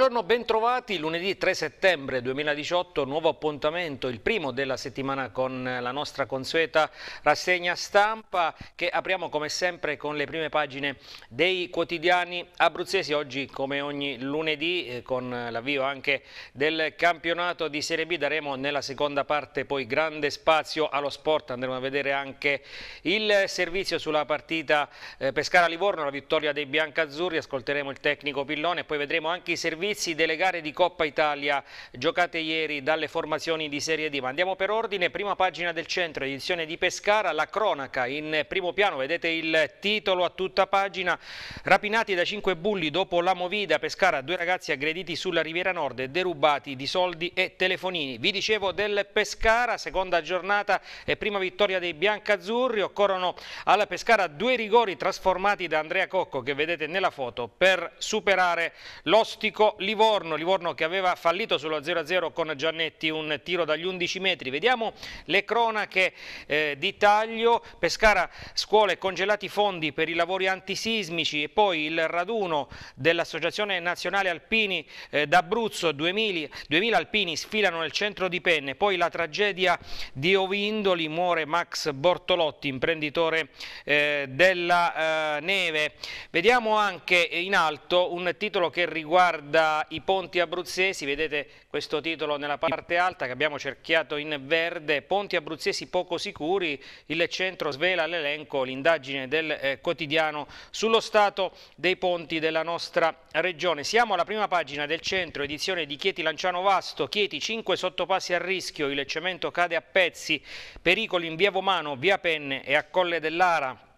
Buongiorno, bentrovati. Lunedì 3 settembre 2018, nuovo appuntamento, il primo della settimana con la nostra consueta rassegna stampa che apriamo come sempre con le prime pagine dei quotidiani abruzzesi. Oggi come ogni lunedì eh, con l'avvio anche del campionato di Serie B daremo nella seconda parte poi grande spazio allo sport. Andremo a vedere anche il servizio sulla partita eh, Pescara-Livorno, la vittoria dei biancazzurri. Ascolteremo il tecnico Pillone e poi vedremo anche i servizi giudizi delle gare di Coppa Italia giocate ieri dalle formazioni di Serie D. Ma andiamo per ordine, prima pagina del centro, edizione di Pescara, la cronaca in primo piano, vedete il titolo a tutta pagina, rapinati da cinque bulli dopo la movida, Pescara, due ragazzi aggrediti sulla Riviera Nord e derubati di soldi e telefonini. Vi dicevo del Pescara, seconda giornata e prima vittoria dei biancazzurri, occorrono alla Pescara due rigori trasformati da Andrea Cocco che vedete nella foto per superare l'ostico Livorno, Livorno che aveva fallito sullo 0-0 con Giannetti un tiro dagli 11 metri. Vediamo le cronache eh, di taglio, Pescara scuole congelati fondi per i lavori antisismici e poi il raduno dell'Associazione Nazionale Alpini eh, d'Abruzzo, 2000, 2000 alpini sfilano nel centro di Penne, poi la tragedia di Ovindoli, muore Max Bortolotti, imprenditore eh, della eh, neve. Vediamo anche in alto un titolo che riguarda da I ponti abruzzesi, vedete questo titolo nella parte alta che abbiamo cerchiato in verde, ponti abruzzesi poco sicuri, il centro svela l'elenco, l'indagine del eh, quotidiano sullo stato dei ponti della nostra regione. Siamo alla prima pagina del centro, edizione di Chieti Lanciano Vasto, Chieti 5 sottopassi a rischio, il cemento cade a pezzi, pericoli in via Vomano, via Penne e a Colle dell'Ara.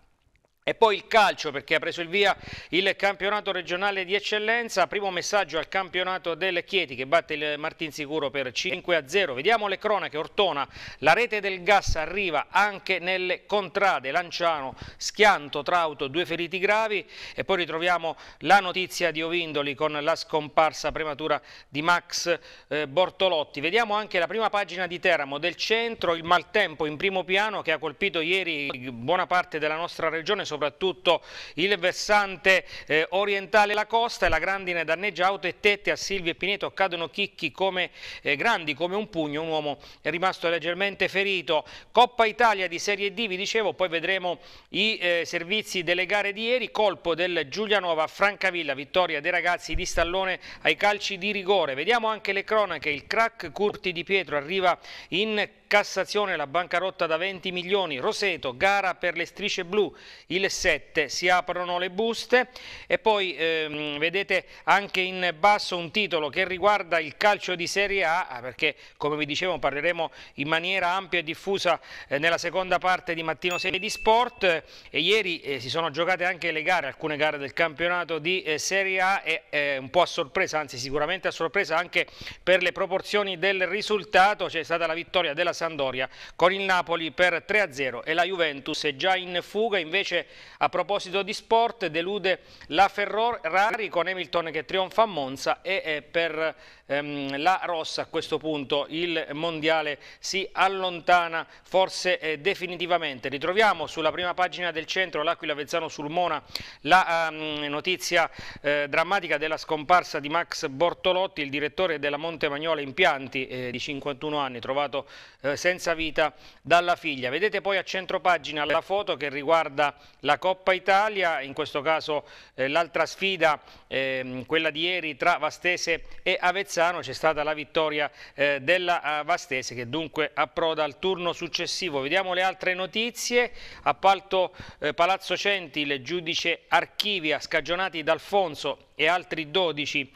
E poi il calcio perché ha preso il via il campionato regionale di eccellenza, primo messaggio al campionato del Chieti che batte il Martinsicuro per 5 a 0. Vediamo le cronache, Ortona, la rete del gas arriva anche nelle contrade, Lanciano, Schianto, Trauto, due feriti gravi e poi ritroviamo la notizia di Ovindoli con la scomparsa prematura di Max eh, Bortolotti. Vediamo anche la prima pagina di Teramo del centro, il maltempo in primo piano che ha colpito ieri buona parte della nostra regione, soprattutto il versante eh, orientale la costa e la grandine danneggia auto e tette a Silvio e Pineto cadono chicchi come eh, grandi come un pugno un uomo è rimasto leggermente ferito Coppa Italia di Serie D vi dicevo poi vedremo i eh, servizi delle gare di ieri colpo del Giulianova a Francavilla vittoria dei ragazzi di Stallone ai calci di rigore vediamo anche le cronache il crack Curti di Pietro arriva in Cassazione la bancarotta da 20 milioni, Roseto, gara per le strisce blu, il 7 si aprono le buste e poi ehm, vedete anche in basso un titolo che riguarda il calcio di Serie A ah, perché come vi dicevo parleremo in maniera ampia e diffusa eh, nella seconda parte di Mattino 6 di Sport e ieri eh, si sono giocate anche le gare, alcune gare del campionato di eh, Serie A e eh, un po' a sorpresa, anzi sicuramente a sorpresa anche per le proporzioni del risultato, c'è stata la vittoria della Serie Sandoria con il Napoli per 3-0 e la Juventus è già in fuga. Invece a proposito di sport delude la Ferrari con Hamilton che trionfa a Monza e per ehm, la Rossa a questo punto il Mondiale si allontana forse eh, definitivamente. Ritroviamo sulla prima pagina del centro l'Aquila Vezzano sul Mona la ehm, notizia eh, drammatica della scomparsa di Max Bortolotti, il direttore della Monte Magnola Impianti eh, di 51 anni, trovato eh, eh, senza vita dalla figlia. Vedete poi a centro pagina la foto che riguarda la Coppa Italia, in questo caso eh, l'altra sfida, eh, quella di ieri tra Vastese e Avezzano, c'è stata la vittoria eh, della eh, Vastese che dunque approda al turno successivo. Vediamo le altre notizie, appalto Palazzo Centile, giudice Archivia, scagionati D'Alfonso e altri 12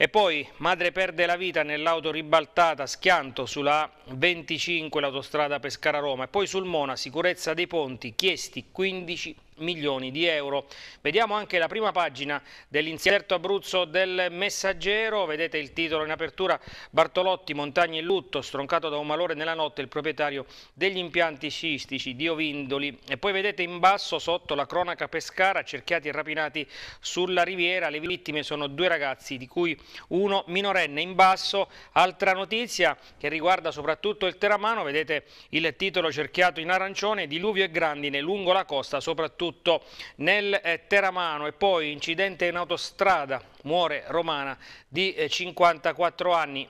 e poi madre perde la vita nell'auto ribaltata, schianto sulla 25 l'autostrada Pescara-Roma. E poi sul Mona, sicurezza dei ponti, chiesti 15 milioni di euro. Vediamo anche la prima pagina dell'inserto Abruzzo del Messaggero, vedete il titolo in apertura Bartolotti, montagne in lutto, stroncato da un malore nella notte il proprietario degli impianti sciistici Dio Vindoli. e poi vedete in basso sotto la cronaca Pescara, cerchiati e rapinati sulla riviera, le vittime sono due ragazzi di cui uno minorenne in basso, altra notizia che riguarda soprattutto il Teramano, vedete il titolo cerchiato in arancione, diluvio e grandine lungo la costa soprattutto tutto nel eh, Teramano e poi incidente in autostrada, muore Romana di 54 eh, anni.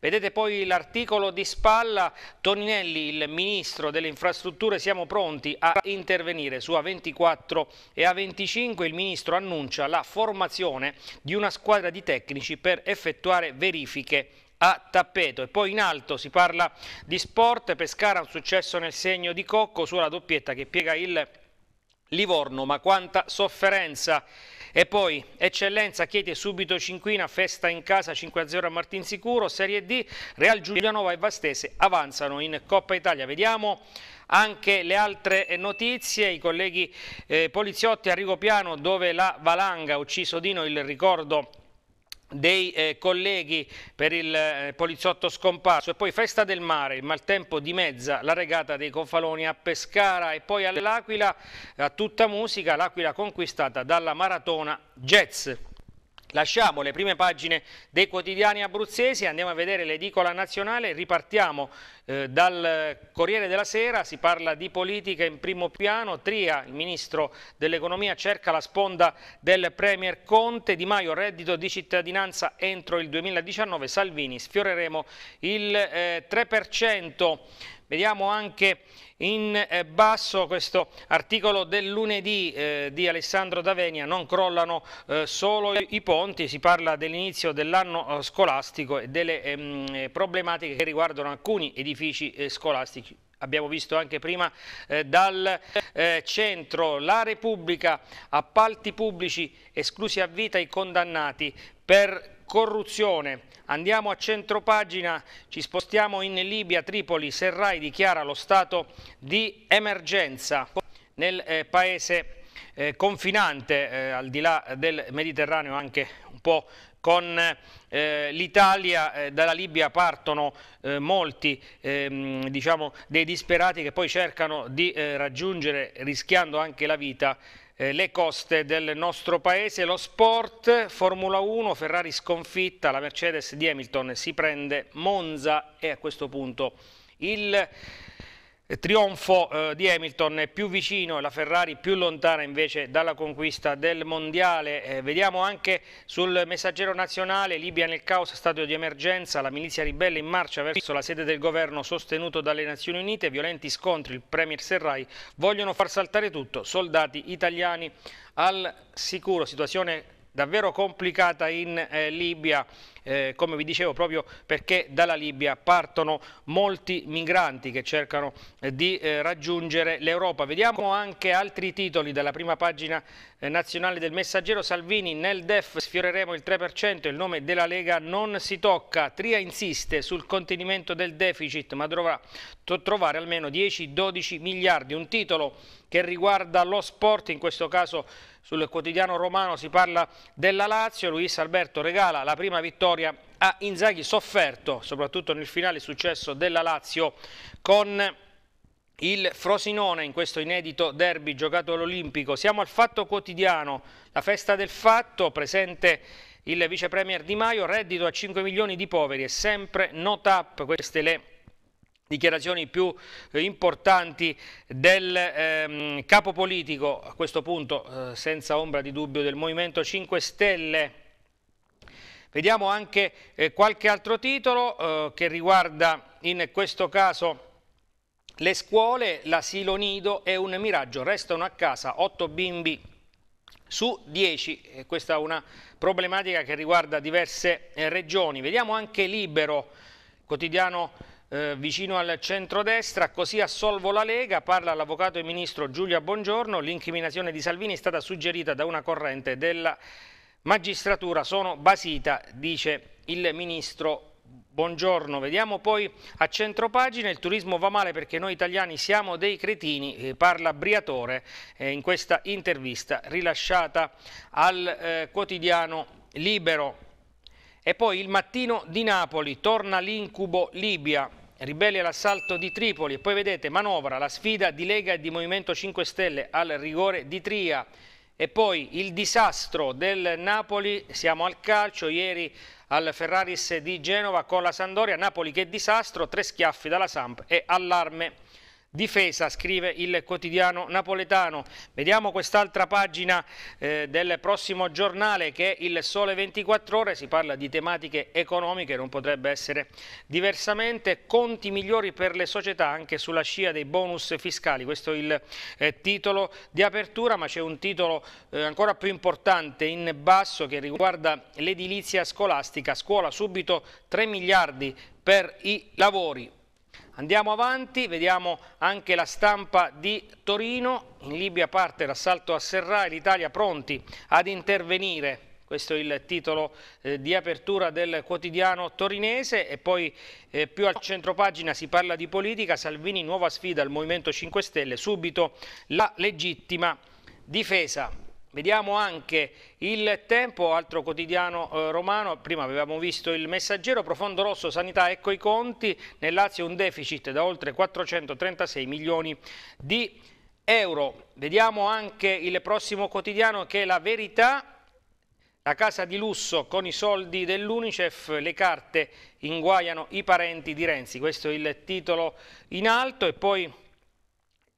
Vedete poi l'articolo di spalla, Toninelli, il ministro delle infrastrutture, siamo pronti a intervenire su A24 e A25, il ministro annuncia la formazione di una squadra di tecnici per effettuare verifiche a tappeto e poi in alto si parla di sport, Pescara un successo nel segno di Cocco sulla doppietta che piega il Livorno, ma quanta sofferenza! E poi, eccellenza, chiede subito Cinquina, festa in casa 5-0 a Martinsicuro, Serie D, Real Giulianova e Vastese avanzano in Coppa Italia. Vediamo anche le altre notizie, i colleghi eh, poliziotti a Rigopiano dove la valanga ha ucciso Dino, il ricordo dei eh, colleghi per il eh, poliziotto scomparso e poi festa del mare, il maltempo di mezza, la regata dei confaloni a Pescara e poi all'Aquila a tutta musica, l'Aquila conquistata dalla maratona Jazz. Lasciamo le prime pagine dei quotidiani abruzzesi, andiamo a vedere l'edicola nazionale, ripartiamo eh, dal Corriere della Sera, si parla di politica in primo piano, Tria, il ministro dell'economia, cerca la sponda del Premier Conte, Di Maio reddito di cittadinanza entro il 2019, Salvini sfioreremo il eh, 3%. Vediamo anche in eh, basso questo articolo del lunedì eh, di Alessandro D'Avenia, non crollano eh, solo i ponti, si parla dell'inizio dell'anno eh, scolastico e delle ehm, eh, problematiche che riguardano alcuni edifici eh, scolastici. Abbiamo visto anche prima eh, dal eh, centro la Repubblica, appalti pubblici, esclusi a vita i condannati per corruzione. Andiamo a centropagina, ci spostiamo in Libia, Tripoli, Serrai dichiara lo stato di emergenza nel eh, paese eh, confinante, eh, al di là del Mediterraneo anche un po' con eh, l'Italia, eh, dalla Libia partono eh, molti ehm, diciamo, dei disperati che poi cercano di eh, raggiungere, rischiando anche la vita, eh, le coste del nostro paese, lo sport, Formula 1, Ferrari sconfitta, la Mercedes di Hamilton si prende Monza e a questo punto il eh, trionfo eh, di Hamilton più vicino e la Ferrari più lontana invece dalla conquista del Mondiale. Eh, vediamo anche sul messaggero nazionale Libia nel caos, stato di emergenza, la milizia ribelle in marcia verso la sede del governo sostenuto dalle Nazioni Unite, violenti scontri, il Premier Serrai vogliono far saltare tutto, soldati italiani al sicuro, situazione davvero complicata in eh, Libia, eh, come vi dicevo proprio perché dalla Libia partono molti migranti che cercano eh, di eh, raggiungere l'Europa. Vediamo anche altri titoli dalla prima pagina eh, nazionale del messaggero Salvini, nel DEF sfioreremo il 3%, il nome della Lega non si tocca, Tria insiste sul contenimento del deficit ma dovrà trovare almeno 10-12 miliardi, un titolo che riguarda lo sport, in questo caso sul quotidiano romano si parla della Lazio, Luis Alberto regala la prima vittoria a Inzaghi, sofferto soprattutto nel finale successo della Lazio con il Frosinone in questo inedito derby giocato all'Olimpico. Siamo al Fatto Quotidiano, la festa del fatto, presente il vice premier Di Maio, reddito a 5 milioni di poveri e sempre no tap, queste le dichiarazioni più importanti del ehm, capo politico, a questo punto eh, senza ombra di dubbio, del Movimento 5 Stelle. Vediamo anche eh, qualche altro titolo eh, che riguarda in questo caso le scuole, l'asilo nido e un miraggio. Restano a casa 8 bimbi su 10. Questa è una problematica che riguarda diverse eh, regioni. Vediamo anche Libero, quotidiano eh, vicino al centrodestra, così assolvo la Lega, parla l'avvocato e ministro Giulia Buongiorno, l'incriminazione di Salvini è stata suggerita da una corrente della magistratura, sono basita, dice il ministro Buongiorno, vediamo poi a centropagina il turismo va male perché noi italiani siamo dei cretini, eh, parla Briatore eh, in questa intervista rilasciata al eh, quotidiano Libero. E poi il mattino di Napoli torna l'incubo Libia, ribelli all'assalto di Tripoli e poi vedete manovra la sfida di Lega e di Movimento 5 Stelle al rigore di Tria e poi il disastro del Napoli, siamo al calcio, ieri al Ferraris di Genova con la Sandoria, Napoli che disastro, tre schiaffi dalla Samp e allarme difesa, scrive il quotidiano napoletano. Vediamo quest'altra pagina eh, del prossimo giornale che è il Sole 24 ore, si parla di tematiche economiche, non potrebbe essere diversamente, conti migliori per le società anche sulla scia dei bonus fiscali, questo è il eh, titolo di apertura, ma c'è un titolo eh, ancora più importante in basso che riguarda l'edilizia scolastica, scuola subito 3 miliardi per i lavori, Andiamo avanti, vediamo anche la stampa di Torino, in Libia parte l'assalto a Serra l'Italia pronti ad intervenire. Questo è il titolo eh, di apertura del quotidiano torinese e poi eh, più al centro pagina si parla di politica, Salvini nuova sfida al Movimento 5 Stelle, subito la legittima difesa. Vediamo anche il tempo, altro quotidiano eh, romano, prima avevamo visto il messaggero, profondo rosso, sanità, ecco i conti, nel Lazio un deficit da oltre 436 milioni di euro. Vediamo anche il prossimo quotidiano che è la verità, la casa di lusso con i soldi dell'Unicef, le carte inguaiano i parenti di Renzi, questo è il titolo in alto e poi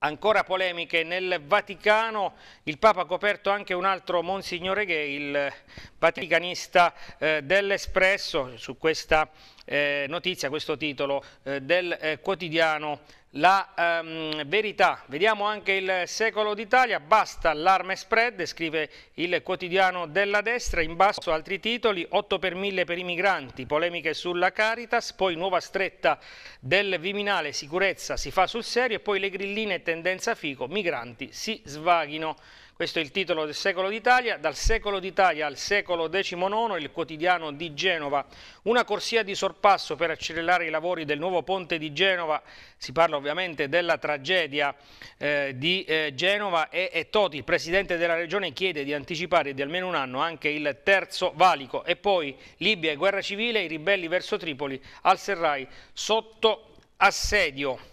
Ancora polemiche nel Vaticano, il Papa ha coperto anche un altro Monsignore Gay, il vaticanista eh, dell'Espresso, su questa eh, notizia, questo titolo eh, del eh, quotidiano la ehm, verità, vediamo anche il secolo d'Italia, basta l'arme spread, scrive il quotidiano della destra, in basso altri titoli, 8 per 1000 per i migranti, polemiche sulla Caritas, poi nuova stretta del Viminale, sicurezza si fa sul serio e poi le grilline tendenza fico, migranti si svaghino. Questo è il titolo del Secolo d'Italia. Dal Secolo d'Italia al secolo XIX, il quotidiano di Genova. Una corsia di sorpasso per accelerare i lavori del nuovo ponte di Genova. Si parla ovviamente della tragedia eh, di eh, Genova e, e Toti, il presidente della regione, chiede di anticipare di almeno un anno anche il terzo valico. E poi Libia e guerra civile, i ribelli verso Tripoli, al Serrai sotto assedio.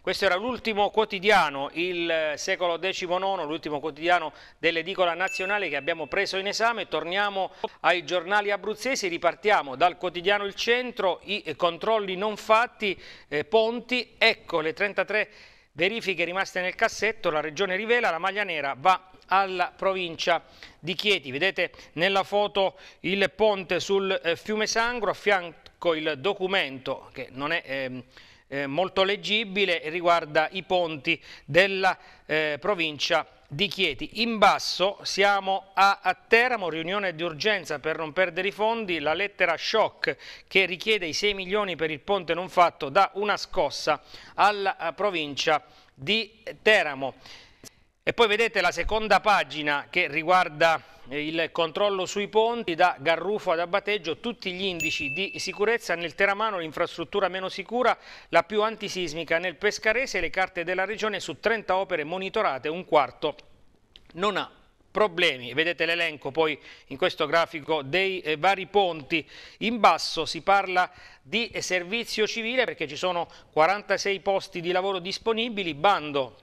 Questo era l'ultimo quotidiano, il eh, secolo XIX, l'ultimo quotidiano dell'edicola nazionale che abbiamo preso in esame. Torniamo ai giornali abruzzesi, ripartiamo dal quotidiano Il Centro, i controlli non fatti, eh, Ponti, ecco le 33 verifiche rimaste nel cassetto, la regione rivela, la maglia nera va alla provincia di Chieti. Vedete nella foto il ponte sul eh, fiume Sangro, a fianco il documento che non è... Eh, eh, molto leggibile e riguarda i ponti della eh, provincia di Chieti. In basso siamo a, a Teramo, riunione di urgenza per non perdere i fondi, la lettera shock che richiede i 6 milioni per il ponte non fatto dà una scossa alla eh, provincia di Teramo. E poi vedete la seconda pagina che riguarda il controllo sui ponti da Garrufo ad Abateggio, tutti gli indici di sicurezza nel Teramano, l'infrastruttura meno sicura, la più antisismica nel Pescarese, le carte della regione su 30 opere monitorate, un quarto non ha problemi. Vedete l'elenco poi in questo grafico dei eh, vari ponti. In basso si parla di servizio civile perché ci sono 46 posti di lavoro disponibili, bando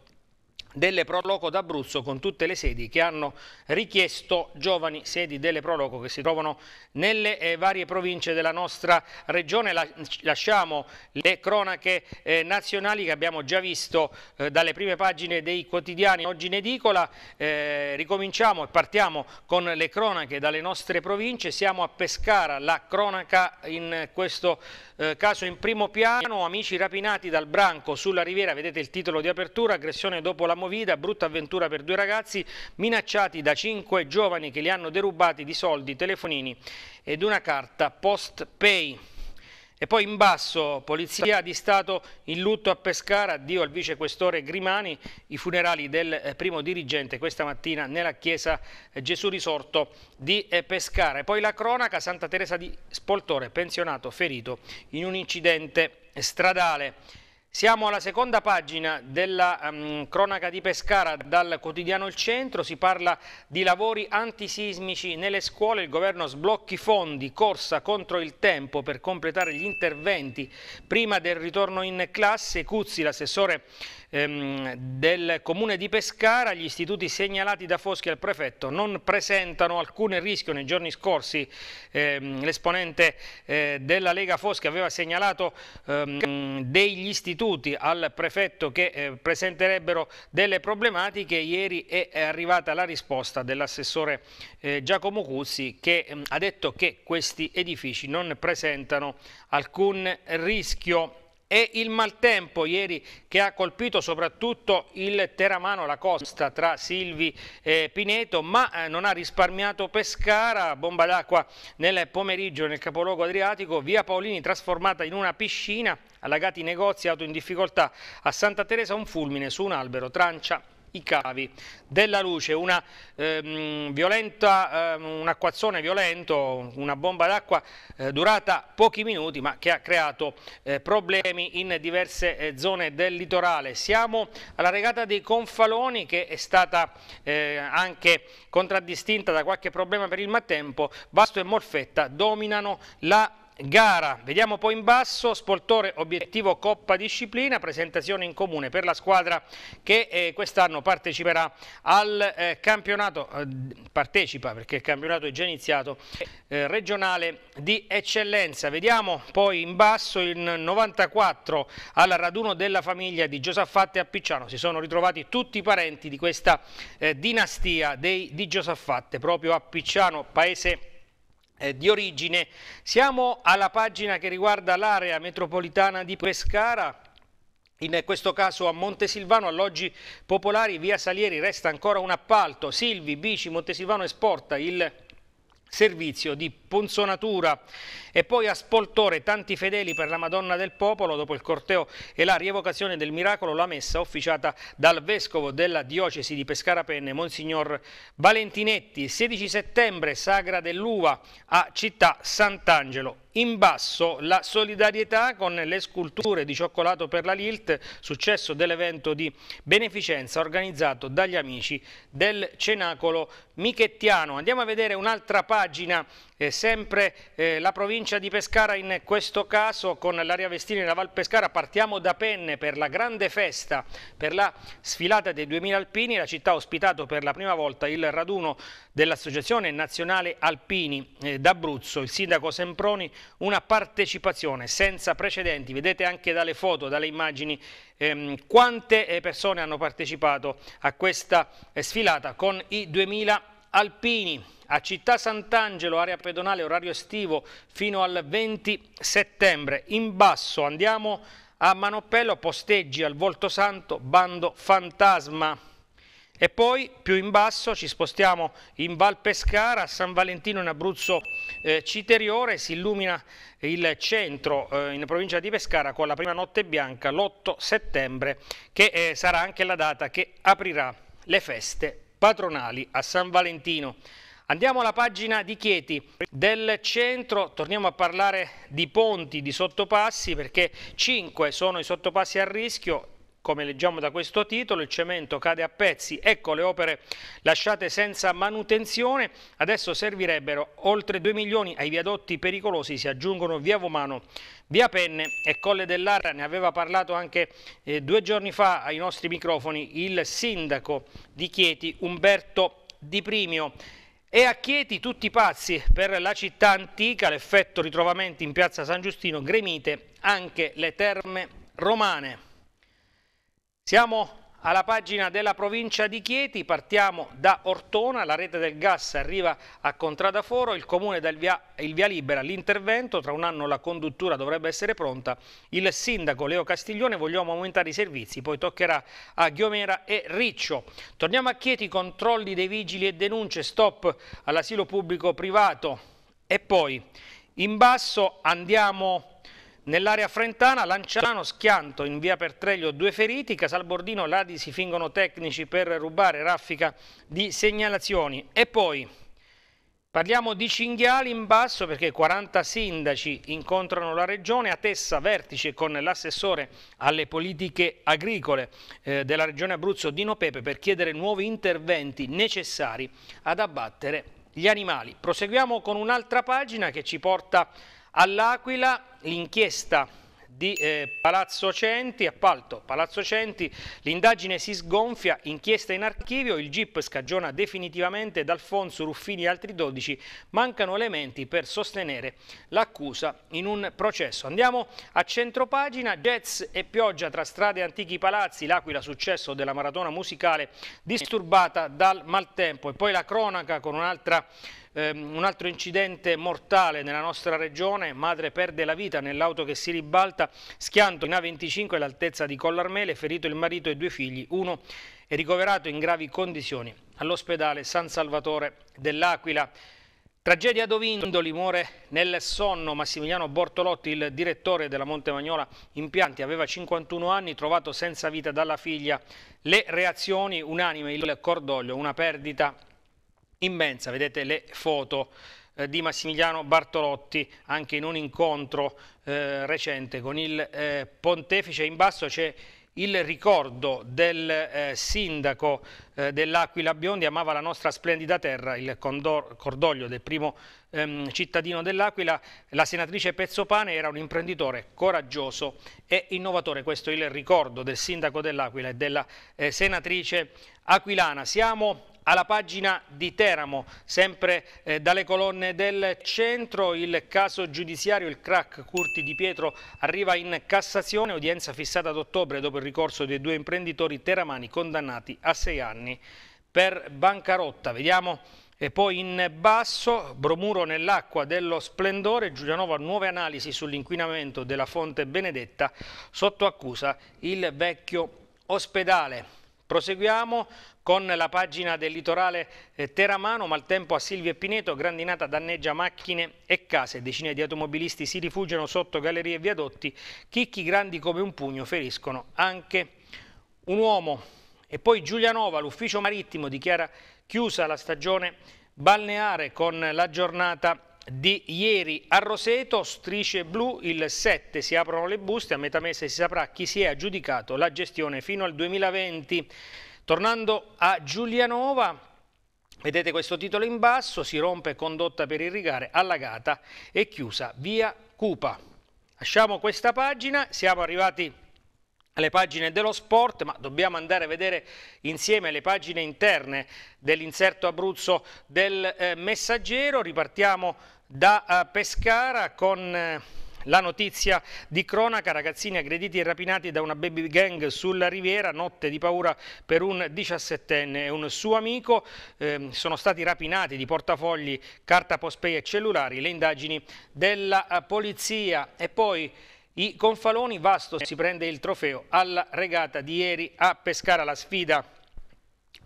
delle Proloco d'Abruzzo con tutte le sedi che hanno richiesto giovani sedi delle Proloco che si trovano nelle eh, varie province della nostra regione. La, lasciamo le cronache eh, nazionali che abbiamo già visto eh, dalle prime pagine dei quotidiani oggi in edicola. Eh, ricominciamo e partiamo con le cronache dalle nostre province. Siamo a Pescara, la cronaca in questo eh, caso in primo piano. Amici rapinati dal branco sulla riviera, vedete il titolo di apertura, aggressione dopo la Promovita, brutta avventura per due ragazzi minacciati da cinque giovani che li hanno derubati di soldi, telefonini ed una carta post pay. E poi in basso, Polizia di Stato in lutto a Pescara, addio al vicequestore Grimani, i funerali del eh, primo dirigente questa mattina nella chiesa eh, Gesù Risorto di eh, Pescara. E poi la cronaca, Santa Teresa di Spoltore, pensionato, ferito in un incidente stradale. Siamo alla seconda pagina della um, cronaca di Pescara dal quotidiano Il Centro, si parla di lavori antisismici nelle scuole, il governo sblocchi fondi, corsa contro il tempo per completare gli interventi prima del ritorno in classe, Cuzzi, l'assessore ehm, del comune di Pescara, gli istituti segnalati da Foschi al prefetto non presentano alcun rischio. Nei giorni scorsi ehm, l'esponente eh, della Lega Foschi aveva segnalato ehm, degli istituti al prefetto che eh, presenterebbero delle problematiche. Ieri è arrivata la risposta dell'assessore eh, Giacomo Cuzzi che ehm, ha detto che questi edifici non presentano alcun rischio e il maltempo ieri che ha colpito soprattutto il Teramano, la costa tra Silvi e Pineto, ma eh, non ha risparmiato Pescara, bomba d'acqua nel pomeriggio nel capoluogo adriatico, via Paolini trasformata in una piscina, allagati i negozi, auto in difficoltà, a Santa Teresa un fulmine su un albero, trancia i cavi della luce, una, ehm, violenta, ehm, un acquazzone violento, una bomba d'acqua eh, durata pochi minuti ma che ha creato eh, problemi in diverse eh, zone del litorale. Siamo alla regata dei Confaloni che è stata eh, anche contraddistinta da qualche problema per il mattempo, Vasto e Morfetta dominano la gara. Vediamo poi in basso, Spoltore obiettivo, coppa, disciplina, presentazione in comune per la squadra che eh, quest'anno parteciperà al eh, campionato, eh, partecipa perché il campionato è già iniziato, eh, regionale di eccellenza. Vediamo poi in basso il 94 al raduno della famiglia di Giosaffatte a Picciano. Si sono ritrovati tutti i parenti di questa eh, dinastia dei, di Giosaffatte proprio a Picciano, paese eh, di origine. Siamo alla pagina che riguarda l'area metropolitana di Pescara. In questo caso a Montesilvano, alloggi popolari, via Salieri, resta ancora un appalto. Silvi, Bici, Montesilvano esporta il servizio di ponzonatura. E poi a Spoltore, tanti fedeli per la Madonna del Popolo, dopo il corteo e la rievocazione del miracolo, la messa officiata dal Vescovo della Diocesi di Pescara Penne, Monsignor Valentinetti. 16 settembre, Sagra dell'Uva a Città Sant'Angelo. In basso la solidarietà con le sculture di cioccolato per la Lilt, successo dell'evento di beneficenza organizzato dagli amici del Cenacolo Michettiano. Andiamo a vedere un'altra pagina eh, sempre eh, la provincia di Pescara in questo caso con l'area Vestini e la Val Pescara partiamo da Penne per la grande festa per la sfilata dei 2000 alpini la città ha ospitato per la prima volta il raduno dell'associazione nazionale alpini eh, d'Abruzzo il sindaco Semproni una partecipazione senza precedenti vedete anche dalle foto, dalle immagini ehm, quante eh, persone hanno partecipato a questa eh, sfilata con i 2000 alpini alpini a Città Sant'Angelo, area pedonale, orario estivo fino al 20 settembre. In basso andiamo a Manopello, posteggi al Volto Santo, bando fantasma. E poi più in basso ci spostiamo in Val Pescara, a San Valentino in Abruzzo eh, Citeriore, si illumina il centro eh, in provincia di Pescara con la prima notte bianca l'8 settembre che eh, sarà anche la data che aprirà le feste patronali a San Valentino. Andiamo alla pagina di Chieti, del centro torniamo a parlare di ponti, di sottopassi perché 5 sono i sottopassi a rischio, come leggiamo da questo titolo, il cemento cade a pezzi, ecco le opere lasciate senza manutenzione, adesso servirebbero oltre 2 milioni ai viadotti pericolosi, si aggiungono via Vomano, via Penne e Colle dell'Arra, ne aveva parlato anche eh, due giorni fa ai nostri microfoni il sindaco di Chieti Umberto Di Primio. E a Chieti tutti pazzi per la città antica, l'effetto ritrovamenti in piazza San Giustino, gremite anche le terme romane. Siamo alla pagina della provincia di Chieti, partiamo da Ortona, la rete del gas arriva a Contradaforo, il comune dà il via, il via libera all'intervento, tra un anno la conduttura dovrebbe essere pronta, il sindaco Leo Castiglione vogliamo aumentare i servizi, poi toccherà a Ghiomera e Riccio. Torniamo a Chieti, controlli dei vigili e denunce, stop all'asilo pubblico privato e poi in basso andiamo Nell'area frentana Lanciano, Schianto, in via Pertreglio due feriti, Casalbordino, Ladi si fingono tecnici per rubare raffica di segnalazioni. E poi parliamo di cinghiali in basso perché 40 sindaci incontrano la regione, a Tessa vertice con l'assessore alle politiche agricole eh, della regione Abruzzo Dino Pepe per chiedere nuovi interventi necessari ad abbattere gli animali. Proseguiamo con un'altra pagina che ci porta a All'Aquila l'inchiesta di eh, Palazzo Centi, appalto Palazzo Centi, l'indagine si sgonfia, inchiesta in archivio, il GIP scagiona definitivamente D'Alfonso Ruffini e altri 12, mancano elementi per sostenere l'accusa in un processo. Andiamo a centropagina, jazz e pioggia tra strade e antichi palazzi, l'Aquila successo della maratona musicale disturbata dal maltempo e poi la cronaca con un'altra Ehm, un altro incidente mortale nella nostra regione, madre perde la vita nell'auto che si ribalta, schianto in A25 all'altezza di Collarmele, ferito il marito e due figli, uno è ricoverato in gravi condizioni all'ospedale San Salvatore dell'Aquila. Tragedia Dovindoli, muore nel sonno. Massimiliano Bortolotti, il direttore della Monte Magnola Impianti, aveva 51 anni, trovato senza vita dalla figlia. Le reazioni unanime, il cordoglio, una perdita immensa, vedete le foto eh, di Massimiliano Bartolotti anche in un incontro eh, recente con il eh, pontefice. In basso c'è il ricordo del eh, sindaco eh, dell'Aquila Biondi, amava la nostra splendida terra, il cordoglio del primo ehm, cittadino dell'Aquila, la senatrice Pezzopane era un imprenditore coraggioso e innovatore, questo è il ricordo del sindaco dell'Aquila e della eh, senatrice Aquilana. Siamo alla pagina di Teramo, sempre eh, dalle colonne del centro, il caso giudiziario, il crack Curti di Pietro arriva in Cassazione, udienza fissata ad ottobre dopo il ricorso dei due imprenditori teramani condannati a sei anni per bancarotta. Vediamo e eh, poi in basso, bromuro nell'acqua dello splendore, Giulianova nuove analisi sull'inquinamento della fonte Benedetta, sotto accusa il vecchio ospedale. Proseguiamo con la pagina del litorale eh, Teramano, maltempo a Silvio e Pineto, grandinata danneggia macchine e case, decine di automobilisti si rifugiano sotto gallerie e viadotti, chicchi grandi come un pugno feriscono anche un uomo. E poi Giulianova, l'ufficio marittimo dichiara chiusa la stagione balneare con la giornata di ieri a Roseto, strisce blu, il 7 si aprono le buste, a metà mese si saprà chi si è aggiudicato la gestione fino al 2020. Tornando a Giulianova, vedete questo titolo in basso, si rompe condotta per irrigare, allagata e chiusa via Cupa. Lasciamo questa pagina, siamo arrivati le pagine dello sport, ma dobbiamo andare a vedere insieme le pagine interne dell'inserto Abruzzo del eh, Messaggero. Ripartiamo da eh, Pescara con... Eh, la notizia di cronaca, ragazzini aggrediti e rapinati da una baby gang sulla riviera, notte di paura per un 17enne e un suo amico, eh, sono stati rapinati di portafogli, carta postpay e cellulari, le indagini della eh, polizia e poi i Confaloni Vasto si prende il trofeo alla regata di ieri a Pescara la sfida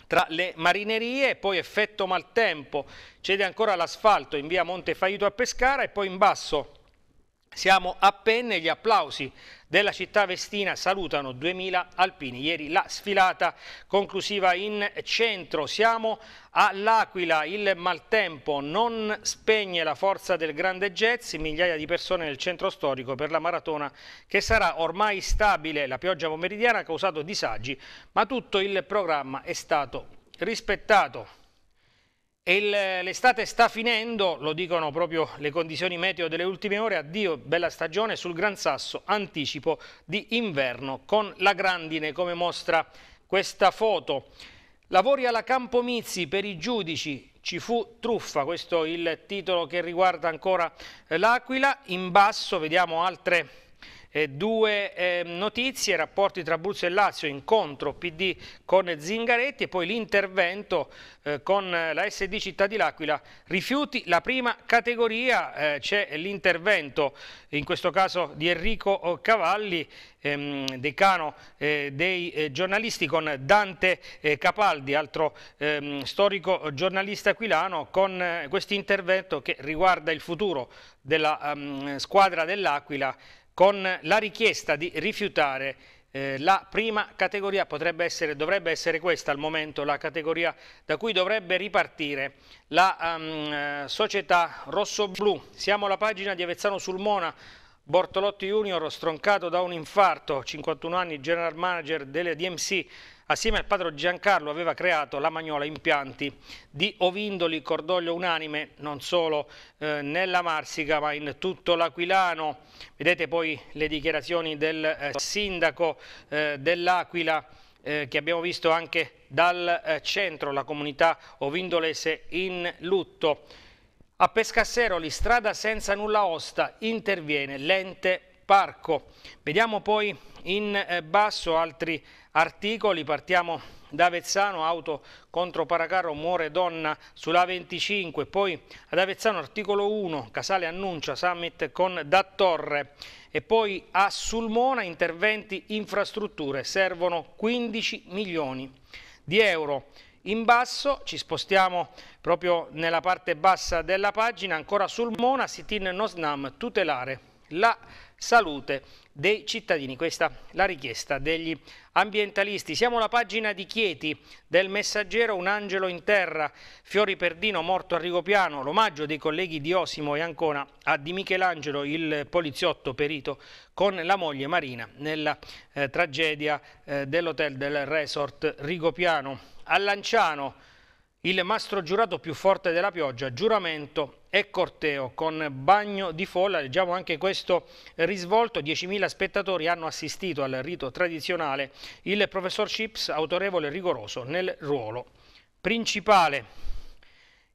tra le marinerie, poi effetto maltempo, cede ancora l'asfalto in via Monte Faito a Pescara e poi in basso siamo a penne, gli applausi della città vestina salutano 2000 alpini. Ieri la sfilata conclusiva in centro. Siamo all'Aquila, il maltempo non spegne la forza del grande jazz, migliaia di persone nel centro storico per la maratona che sarà ormai stabile. La pioggia pomeridiana ha causato disagi, ma tutto il programma è stato rispettato. L'estate sta finendo, lo dicono proprio le condizioni meteo delle ultime ore, addio bella stagione sul Gran Sasso, anticipo di inverno con la grandine come mostra questa foto. Lavori alla Campomizzi per i giudici, ci fu truffa, questo è il titolo che riguarda ancora eh, l'Aquila, in basso vediamo altre eh, due eh, notizie, rapporti tra Abruzzo e Lazio, incontro PD con Zingaretti e poi l'intervento eh, con la SD Città di L'Aquila, rifiuti la prima categoria, eh, c'è l'intervento in questo caso di Enrico eh, Cavalli ehm, decano eh, dei giornalisti con Dante Capaldi, altro ehm, storico giornalista aquilano, con questo intervento che riguarda il futuro della ehm, squadra dell'Aquila con la richiesta di rifiutare eh, la prima categoria potrebbe essere, dovrebbe essere questa al momento la categoria da cui dovrebbe ripartire la um, società rosso-blu. Siamo alla pagina di Avezzano Sulmona, Bortolotti Junior stroncato da un infarto, 51 anni, general manager delle DMC Assieme al padre Giancarlo aveva creato la Magnola Impianti di Ovindoli, cordoglio unanime non solo eh, nella Marsica ma in tutto l'Aquilano. Vedete poi le dichiarazioni del eh, sindaco eh, dell'Aquila eh, che abbiamo visto anche dal eh, centro, la comunità ovindolese in lutto. A Pescasseroli, strada senza nulla osta, interviene l'ente parco. Vediamo poi in eh, basso altri articoli, partiamo da Avezzano, auto contro Paracarro, muore donna sulla 25, poi ad Avezzano articolo 1, Casale annuncia summit con Da Torre e poi a Sulmona interventi infrastrutture, servono 15 milioni di euro. In basso ci spostiamo proprio nella parte bassa della pagina, ancora Sulmona, sit Sitin Nosnam, tutelare la salute dei cittadini. Questa è la richiesta degli ambientalisti. Siamo alla pagina di Chieti del messaggero Un angelo in terra, Fiori Perdino morto a Rigopiano, l'omaggio dei colleghi di Osimo e Ancona a Di Michelangelo, il poliziotto perito con la moglie Marina nella eh, tragedia eh, dell'hotel del resort Rigopiano. A Lanciano il mastro giurato più forte della pioggia, giuramento e corteo con bagno di folla, leggiamo anche questo risvolto, 10.000 spettatori hanno assistito al rito tradizionale, il professor Chips autorevole e rigoroso nel ruolo principale.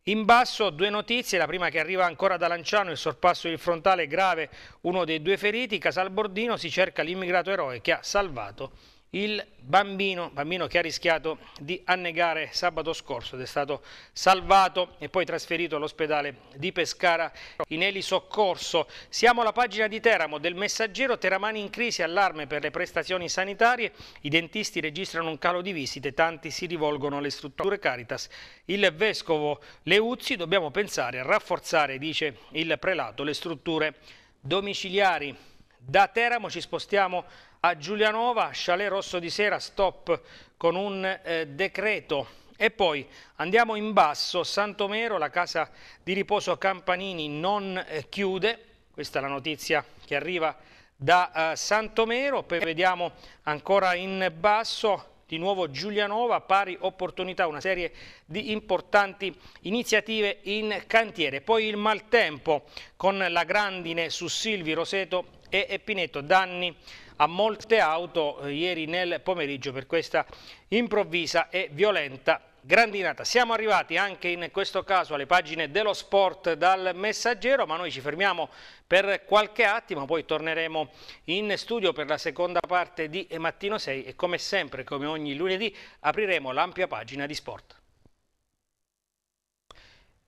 In basso due notizie, la prima che arriva ancora da Lanciano, il sorpasso del frontale grave, uno dei due feriti, Casalbordino si cerca l'immigrato eroe che ha salvato il bambino, bambino che ha rischiato di annegare sabato scorso ed è stato salvato e poi trasferito all'ospedale di Pescara in elisoccorso. Siamo alla pagina di Teramo del messaggero Teramani in crisi, allarme per le prestazioni sanitarie, i dentisti registrano un calo di visite, tanti si rivolgono alle strutture Caritas. Il vescovo Leuzzi dobbiamo pensare a rafforzare, dice il prelato, le strutture domiciliari. Da Teramo ci spostiamo a Giulianova, Chalet Rosso di Sera, stop con un eh, decreto. E poi andiamo in basso, Santomero, la casa di riposo Campanini non eh, chiude, questa è la notizia che arriva da eh, Santomero, poi vediamo ancora in basso di nuovo Giulianova, pari opportunità, una serie di importanti iniziative in cantiere. Poi il maltempo con la grandine su Silvi, Roseto e Pinetto, danni a molte auto eh, ieri nel pomeriggio per questa improvvisa e violenta grandinata. Siamo arrivati anche in questo caso alle pagine dello sport dal messaggero, ma noi ci fermiamo per qualche attimo, poi torneremo in studio per la seconda parte di Mattino 6 e come sempre, come ogni lunedì, apriremo l'ampia pagina di sport.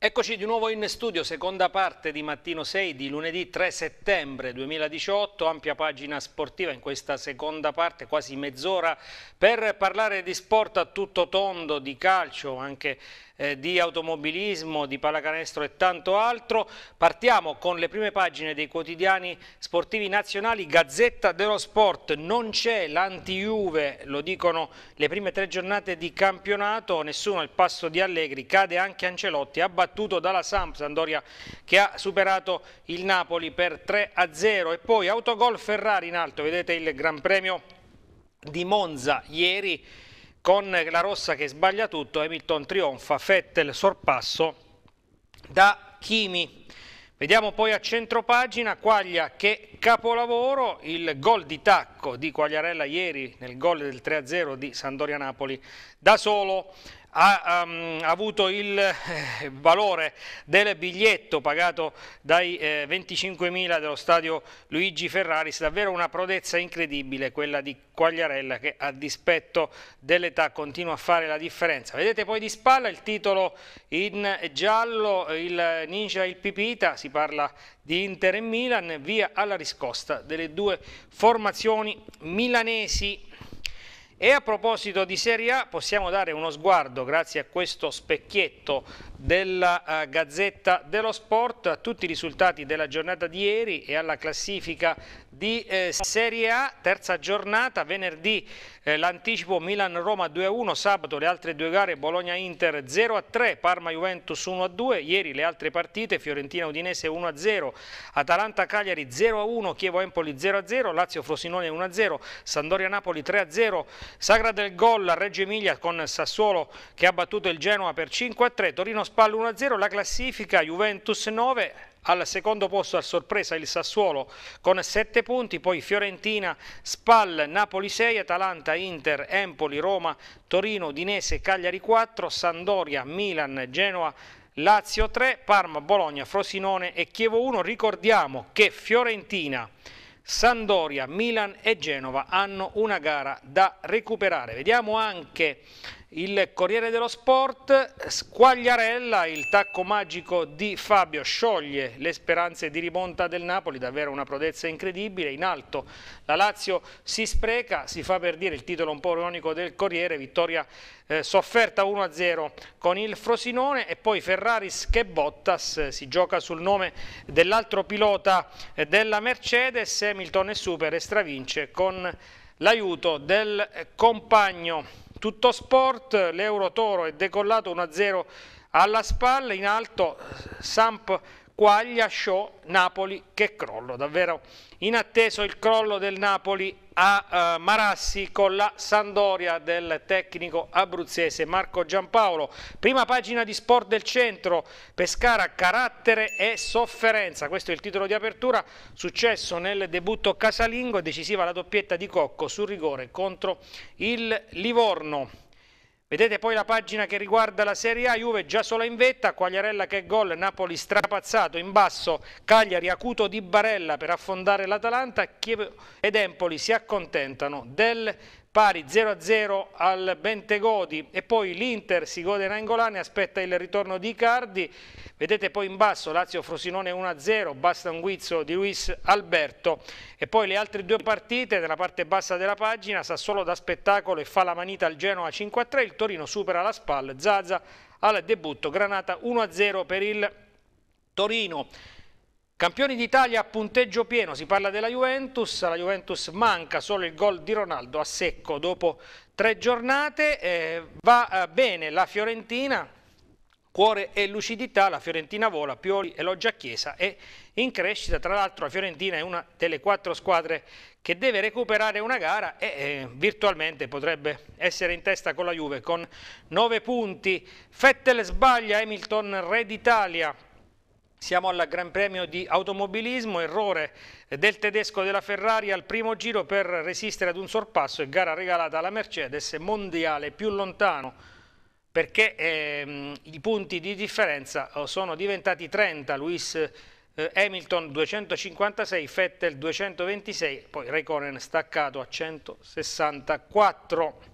Eccoci di nuovo in studio, seconda parte di Mattino 6 di lunedì 3 settembre 2018, ampia pagina sportiva in questa seconda parte, quasi mezz'ora, per parlare di sport a tutto tondo, di calcio, anche eh, di automobilismo, di pallacanestro e tanto altro. Partiamo con le prime pagine dei quotidiani sportivi nazionali. Gazzetta dello Sport, non c'è l'anti-Juve, lo dicono le prime tre giornate di campionato, nessuno al passo di Allegri, cade anche Ancelotti, abbattuto dalla Samp, Sandoria che ha superato il Napoli per 3 0 e poi autogol Ferrari in alto, vedete il Gran Premio di Monza ieri con la rossa che sbaglia tutto, Hamilton trionfa, Fettel sorpasso da Kimi. Vediamo poi a centropagina Quaglia che capolavoro, il gol di tacco di Quagliarella ieri nel gol del 3-0 di Sandoria Napoli da solo ha um, avuto il eh, valore del biglietto pagato dai eh, 25.000 dello stadio Luigi Ferraris, davvero una prodezza incredibile quella di Quagliarella che a dispetto dell'età continua a fare la differenza. Vedete poi di spalla il titolo in giallo, il ninja il pipita, si parla di Inter e Milan, via alla riscosta delle due formazioni milanesi e a proposito di Serie A possiamo dare uno sguardo, grazie a questo specchietto della eh, Gazzetta dello Sport, a tutti i risultati della giornata di ieri e alla classifica di eh, Serie A, terza giornata, venerdì eh, l'anticipo Milan-Roma 2-1, sabato le altre due gare Bologna-Inter 0-3, Parma-Juventus 1-2, ieri le altre partite Fiorentina-Udinese 1-0, Atalanta-Cagliari 0-1, Chievo-Empoli 0-0, Lazio-Frosinone 1-0, Sandoria-Napoli 3-0, Sagra del Gol, a Reggio Emilia con Sassuolo che ha battuto il Genoa per 5-3, Torino-Spezia spalla 1-0 la classifica, Juventus 9, al secondo posto a sorpresa il Sassuolo con 7 punti, poi Fiorentina, Spal, Napoli 6, Atalanta, Inter, Empoli, Roma, Torino, Udinese, Cagliari 4, Sandoria, Milan, Genoa, Lazio 3, Parma, Bologna, Frosinone e Chievo 1. Ricordiamo che Fiorentina, Sandoria, Milan e Genova hanno una gara da recuperare. Vediamo anche il Corriere dello Sport, Squagliarella, il tacco magico di Fabio scioglie le speranze di rimonta del Napoli, davvero una prodezza incredibile, in alto la Lazio si spreca, si fa per dire il titolo un po' ironico del Corriere, vittoria eh, sofferta 1-0 con il Frosinone e poi Ferraris che Bottas eh, si gioca sul nome dell'altro pilota eh, della Mercedes, Hamilton è Super e stravince con l'aiuto del compagno tutto sport, l'Euro Toro è decollato 1-0 alla spalla, in alto Samp Quaglia, Show, Napoli che crollo, davvero inatteso il crollo del Napoli a eh, Marassi con la Sandoria del tecnico abruzzese Marco Giampaolo. Prima pagina di sport del centro, Pescara carattere e sofferenza, questo è il titolo di apertura, successo nel debutto casalingo e decisiva la doppietta di Cocco sul rigore contro il Livorno. Vedete poi la pagina che riguarda la Serie A, Juve già sola in vetta, Quagliarella che gol, Napoli strapazzato in basso, Cagliari acuto di Barella per affondare l'Atalanta, Chievo ed Empoli si accontentano del pari 0-0 al Bentegodi e poi l'Inter si gode in Angolani, aspetta il ritorno di Icardi, vedete poi in basso Lazio-Frosinone 1-0, basta un guizzo di Luis Alberto e poi le altre due partite nella parte bassa della pagina, Sassuolo da spettacolo e fa la manita al Genoa 5-3, il Torino supera la spalla, Zaza al debutto, Granata 1-0 per il Torino. Campioni d'Italia a punteggio pieno, si parla della Juventus, la Juventus manca solo il gol di Ronaldo a secco dopo tre giornate, eh, va eh, bene la Fiorentina, cuore e lucidità, la Fiorentina vola, Pioli elogia Chiesa e in crescita, tra l'altro la Fiorentina è una delle quattro squadre che deve recuperare una gara e eh, virtualmente potrebbe essere in testa con la Juve con nove punti, Fettel sbaglia, Hamilton re d'Italia siamo al Gran Premio di automobilismo, errore del tedesco della Ferrari al primo giro per resistere ad un sorpasso e gara regalata alla Mercedes, mondiale più lontano perché ehm, i punti di differenza oh, sono diventati 30, Luis eh, Hamilton 256, Vettel 226, poi Raikkonen staccato a 164.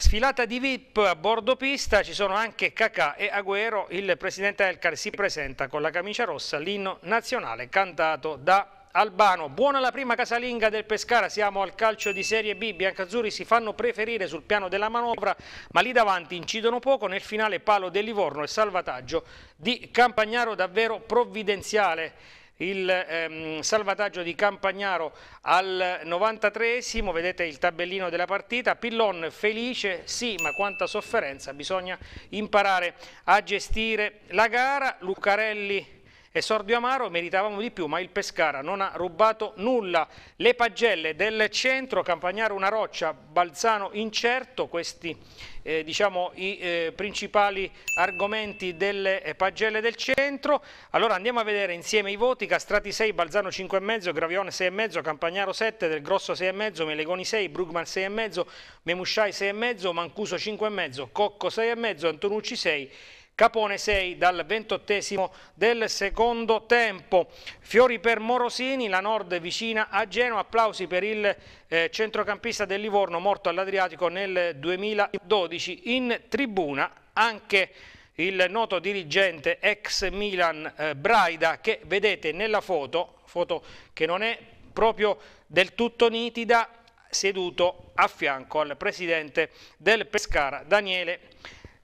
Sfilata di VIP a bordo pista, ci sono anche Cacà e Agüero, il presidente Elcar si presenta con la camicia rossa, l'inno nazionale cantato da Albano. Buona la prima casalinga del Pescara, siamo al calcio di Serie B, Biancazzurri si fanno preferire sul piano della manovra, ma lì davanti incidono poco, nel finale palo del Livorno e salvataggio di Campagnaro davvero provvidenziale il ehm, salvataggio di Campagnaro al 93esimo, vedete il tabellino della partita, Pillon felice, sì ma quanta sofferenza, bisogna imparare a gestire la gara, Lucarelli Esordio amaro, meritavamo di più, ma il Pescara non ha rubato nulla. Le pagelle del centro, Campagnaro una roccia, Balzano incerto, questi eh, diciamo i eh, principali argomenti delle eh, pagelle del centro. Allora andiamo a vedere insieme i voti, Castrati 6, Balzano 5,5, Gravione 6,5, Campagnaro 7, Del Grosso 6,5, Melegoni 6, Brugman 6,5, Memusciai 6,5, Mancuso 5,5, Cocco 6,5, Antonucci 6 Capone 6 dal ventottesimo del secondo tempo. Fiori per Morosini, la Nord vicina a Genoa, applausi per il eh, centrocampista del Livorno morto all'Adriatico nel 2012 in tribuna anche il noto dirigente ex Milan eh, Braida che vedete nella foto, foto che non è proprio del tutto nitida, seduto a fianco al presidente del Pescara Daniele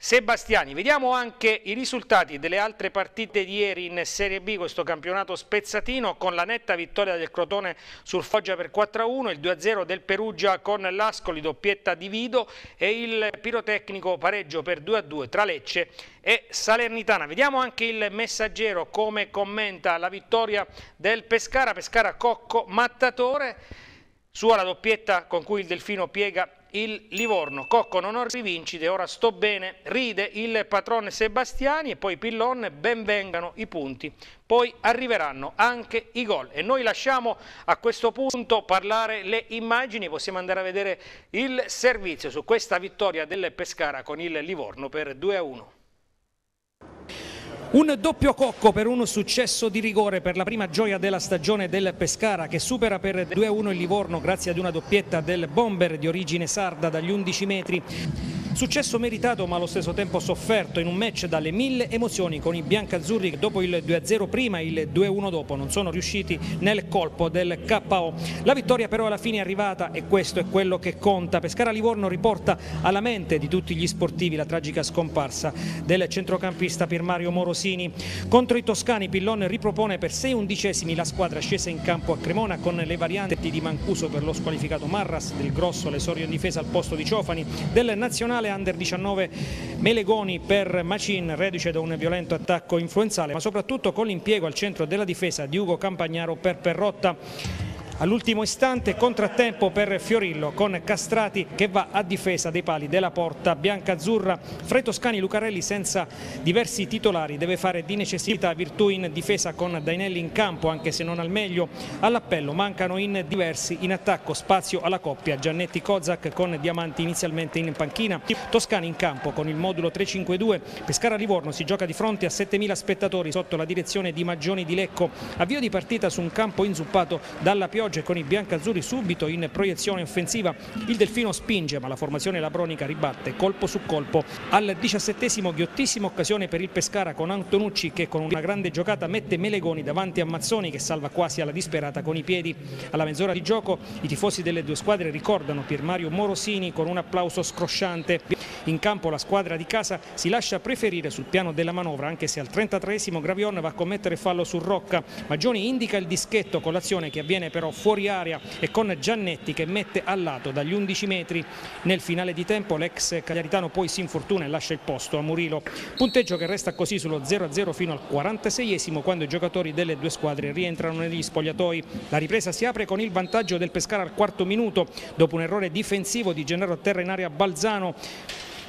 Sebastiani, vediamo anche i risultati delle altre partite di ieri in Serie B, questo campionato spezzatino, con la netta vittoria del Crotone sul Foggia per 4-1, il 2-0 del Perugia con l'Ascoli, doppietta di Vido e il pirotecnico pareggio per 2-2 tra Lecce e Salernitana. Vediamo anche il messaggero come commenta la vittoria del Pescara, Pescara Cocco Mattatore, sua la doppietta con cui il Delfino piega il Livorno. Cocco non ho rivincite, ora sto bene, ride il patrone Sebastiani e poi Pillon, ben vengano i punti. Poi arriveranno anche i gol e noi lasciamo a questo punto parlare le immagini, possiamo andare a vedere il servizio su questa vittoria del Pescara con il Livorno per 2 a 1. Un doppio cocco per un successo di rigore per la prima gioia della stagione del Pescara che supera per 2-1 il Livorno grazie ad una doppietta del bomber di origine sarda dagli 11 metri. Successo meritato ma allo stesso tempo sofferto in un match dalle mille emozioni con i biancazzurri che dopo il 2-0 prima e il 2-1 dopo non sono riusciti nel colpo del KO. La vittoria però alla fine è arrivata e questo è quello che conta. Pescara Livorno riporta alla mente di tutti gli sportivi la tragica scomparsa del centrocampista Pier Mario Morosi Corsini. Contro i toscani Pillon ripropone per 6 undicesimi la squadra scesa in campo a Cremona con le varianti di Mancuso per lo squalificato Marras, del Grosso l'esordio in difesa al posto di Ciofani, del nazionale under 19 Melegoni per Macin, reduce da un violento attacco influenzale, ma soprattutto con l'impiego al centro della difesa di Ugo Campagnaro per Perrotta. All'ultimo istante contrattempo per Fiorillo con Castrati che va a difesa dei pali della porta bianca-azzurra. Fra i toscani Lucarelli senza diversi titolari deve fare di necessità virtù in difesa con Dainelli in campo anche se non al meglio. All'appello mancano in diversi in attacco spazio alla coppia Giannetti Kozak con Diamanti inizialmente in panchina. Toscani in campo con il modulo 352. Pescara Livorno si gioca di fronte a 7.000 spettatori sotto la direzione di Maggioni di Lecco. Avvio di partita su un campo inzuppato dalla pioggia Chioggia e con i biancazzurri subito in proiezione offensiva. Il Delfino spinge ma la formazione labronica ribatte colpo su colpo. Al diciassettesimo ghiottissima occasione per il Pescara con Antonucci che con una grande giocata mette Melegoni davanti a Mazzoni che salva quasi alla disperata con i piedi. Alla mezz'ora di gioco i tifosi delle due squadre ricordano Pier Mario Morosini con un applauso scrosciante. In campo la squadra di casa si lascia preferire sul piano della manovra anche se al 33 Gravion va a commettere fallo su Rocca. Magioni indica il dischetto con l'azione che avviene però fuori area e con Giannetti che mette a lato dagli 11 metri nel finale di tempo l'ex Cagliaritano poi si infortuna e lascia il posto a Murilo punteggio che resta così sullo 0-0 fino al 46esimo quando i giocatori delle due squadre rientrano negli spogliatoi la ripresa si apre con il vantaggio del Pescara al quarto minuto dopo un errore difensivo di Gennaro Terra in area Balzano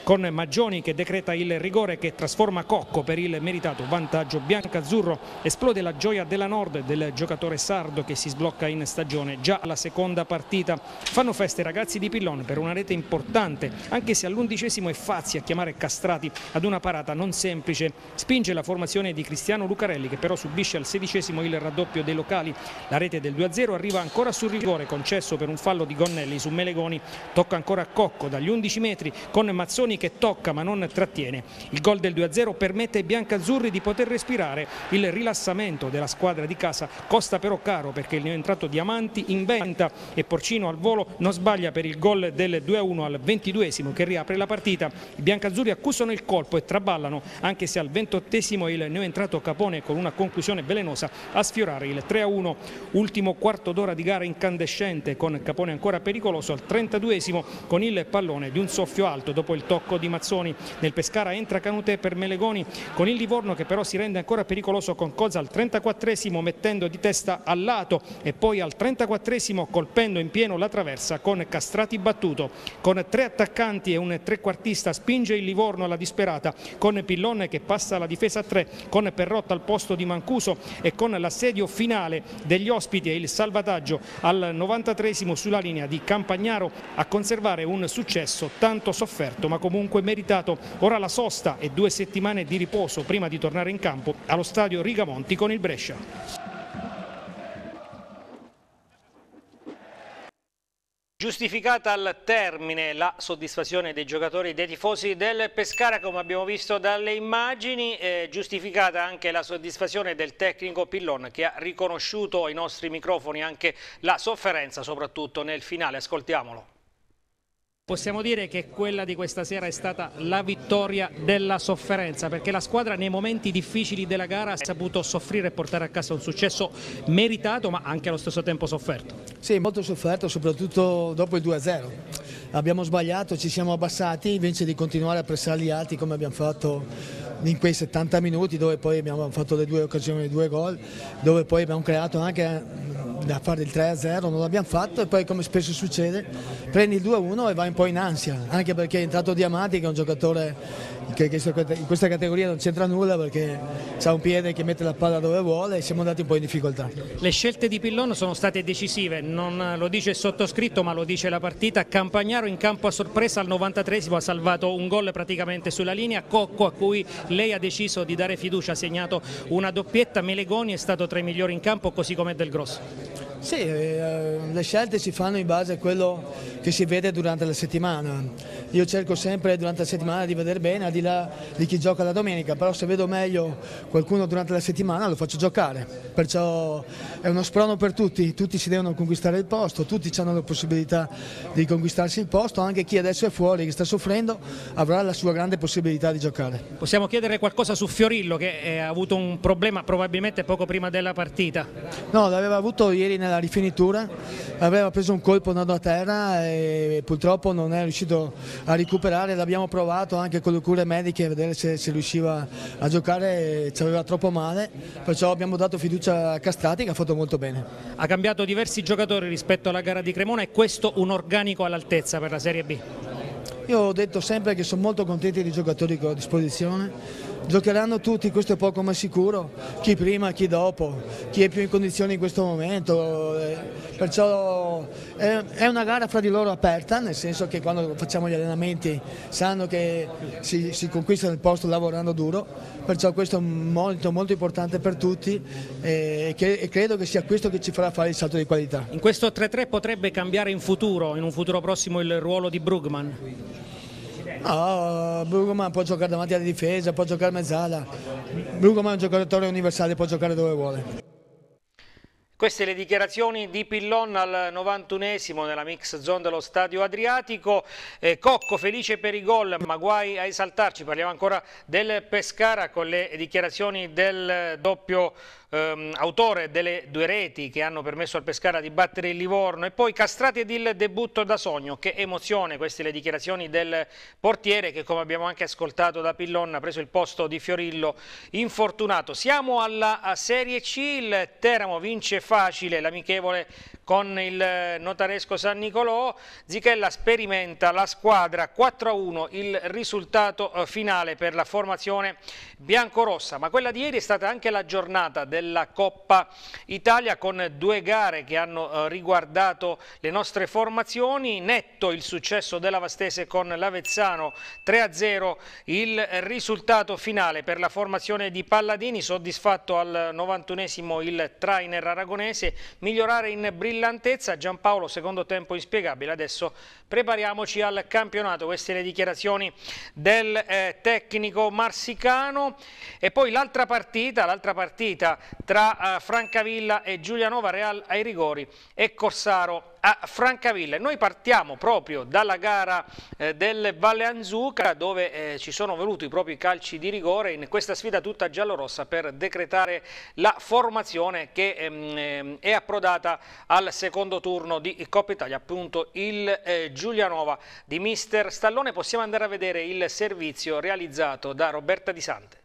con Maggioni che decreta il rigore che trasforma Cocco per il meritato vantaggio bianca-azzurro Esplode la gioia della Nord del giocatore sardo che si sblocca in stagione già alla seconda partita. Fanno festa i ragazzi di Pillon per una rete importante, anche se all'undicesimo è Fazzi a chiamare Castrati ad una parata non semplice. Spinge la formazione di Cristiano Lucarelli che però subisce al sedicesimo il raddoppio dei locali. La rete del 2-0 arriva ancora sul rigore concesso per un fallo di Gonnelli su Melegoni. Tocca ancora a Cocco dagli 11 metri con Mazzoni Mancini che tocca ma non trattiene. Il gol del 2-0 permette ai biancazzurri di poter respirare. Il rilassamento della squadra di casa costa però caro perché il neoentrato Diamanti inventa e Porcino al volo non sbaglia per il gol del 2-1 al 22esimo che riapre la partita. I biancazzurri accusano il colpo e traballano anche se al 28esimo il neoentrato Capone con una conclusione velenosa a sfiorare il 3-1. Ultimo quarto d'ora di gara incandescente con Capone ancora pericoloso al 32esimo con il pallone di un soffio alto dopo il tocco blocco di Mazzoni. Nel Pescara entra Canute per Melegoni con il Livorno che però si rende ancora pericoloso con Cozza al 34esimo mettendo di testa al lato e poi al 34esimo colpendo in pieno la traversa con Castrati battuto. Con tre attaccanti e un trequartista spinge il Livorno alla disperata con Pillone che passa la difesa a tre con Perrotta al posto di Mancuso e con l'assedio finale degli ospiti e il salvataggio al 93 sulla linea di Campagnaro a conservare un successo tanto sofferto ma comunque comunque meritato. Ora la sosta e due settimane di riposo prima di tornare in campo allo stadio Rigamonti con il Brescia. Giustificata al termine la soddisfazione dei giocatori e dei tifosi del Pescara come abbiamo visto dalle immagini, eh, giustificata anche la soddisfazione del tecnico Pillon che ha riconosciuto ai nostri microfoni anche la sofferenza soprattutto nel finale, ascoltiamolo. Possiamo dire che quella di questa sera è stata la vittoria della sofferenza perché la squadra nei momenti difficili della gara ha saputo soffrire e portare a casa un successo meritato ma anche allo stesso tempo sofferto. Sì, molto sofferto soprattutto dopo il 2-0. Abbiamo sbagliato, ci siamo abbassati invece di continuare a pressare gli alti come abbiamo fatto in quei 70 minuti dove poi abbiamo fatto le due occasioni, i due gol, dove poi abbiamo creato anche da fare il 3-0, non l'abbiamo fatto e poi come spesso succede prendi il 2-1 e vai in po' in ansia, anche perché è entrato Diamati che è un giocatore che in questa categoria non c'entra nulla perché c'è un piede che mette la palla dove vuole e siamo andati un po' in difficoltà. Le scelte di Pillon sono state decisive, non lo dice il sottoscritto ma lo dice la partita, Campagnaro in campo a sorpresa al 93 ha salvato un gol praticamente sulla linea, Cocco a cui lei ha deciso di dare fiducia, ha segnato una doppietta, Melegoni è stato tra i migliori in campo così come Del Grosso. Sì, eh, le scelte si fanno in base a quello che si vede durante la settimana. Io cerco sempre durante la settimana di vedere bene, di là di chi gioca la domenica, però se vedo meglio qualcuno durante la settimana lo faccio giocare, perciò è uno sprono per tutti, tutti si devono conquistare il posto, tutti hanno la possibilità di conquistarsi il posto, anche chi adesso è fuori, che sta soffrendo, avrà la sua grande possibilità di giocare. Possiamo chiedere qualcosa su Fiorillo che eh, ha avuto un problema probabilmente poco prima della partita? No, l'aveva avuto ieri nella rifinitura, aveva preso un colpo nato a terra e purtroppo non è riuscito a recuperare, l'abbiamo provato anche con l'Ucure mediche a vedere se, se riusciva a giocare, ci aveva troppo male, perciò abbiamo dato fiducia a Castrati che ha fatto molto bene. Ha cambiato diversi giocatori rispetto alla gara di Cremona è questo un organico all'altezza per la Serie B? Io ho detto sempre che sono molto contento dei giocatori che ho a disposizione, Giocheranno tutti, questo è poco ma sicuro, chi prima, chi dopo, chi è più in condizioni in questo momento, eh. perciò è una gara fra di loro aperta, nel senso che quando facciamo gli allenamenti sanno che si, si conquistano il posto lavorando duro, perciò questo è molto molto importante per tutti eh, e, che, e credo che sia questo che ci farà fare il salto di qualità. In questo 3-3 potrebbe cambiare in futuro, in un futuro prossimo, il ruolo di Brugman? Oh, ah, Brugoman può giocare davanti alla difesa, può giocare mezzala. Brugoman è un giocatore universale, può giocare dove vuole. Queste le dichiarazioni di Pillon al 91esimo nella mix zone dello stadio Adriatico. Eh, Cocco felice per i gol, ma guai a esaltarci. Parliamo ancora del Pescara con le dichiarazioni del doppio ehm, autore delle due reti che hanno permesso al Pescara di battere il Livorno e poi Castrati ed il debutto da sogno, che emozione queste le dichiarazioni del portiere che come abbiamo anche ascoltato da Pillon ha preso il posto di Fiorillo infortunato. Siamo alla Serie C, il Teramo vince facile l'amichevole con il notaresco San Nicolò, Zichella sperimenta la squadra 4-1, il risultato eh, finale per la formazione biancorossa, ma quella di ieri è stata anche la giornata della Coppa Italia con due gare che hanno eh, riguardato le nostre formazioni, netto il successo della Vastese con l'Avezzano 3-0, il risultato finale per la formazione di Palladini, soddisfatto al 91 il trainer aragonese, migliorare in brillante brillantezza, Giampaolo secondo tempo inspiegabile, adesso prepariamoci al campionato. Queste le dichiarazioni del eh, tecnico marsicano. E poi l'altra partita, l'altra partita, tra eh, Francavilla e Giulianova Real ai rigori e Corsaro a Francavilla. Noi partiamo proprio dalla gara eh, del Valle Anzuca dove eh, ci sono venuti i propri calci di rigore in questa sfida tutta giallorossa per decretare la formazione che ehm, ehm è approdata al secondo turno di Coppa Italia appunto il eh, Giulianova di mister Stallone possiamo andare a vedere il servizio realizzato da Roberta Di Sante.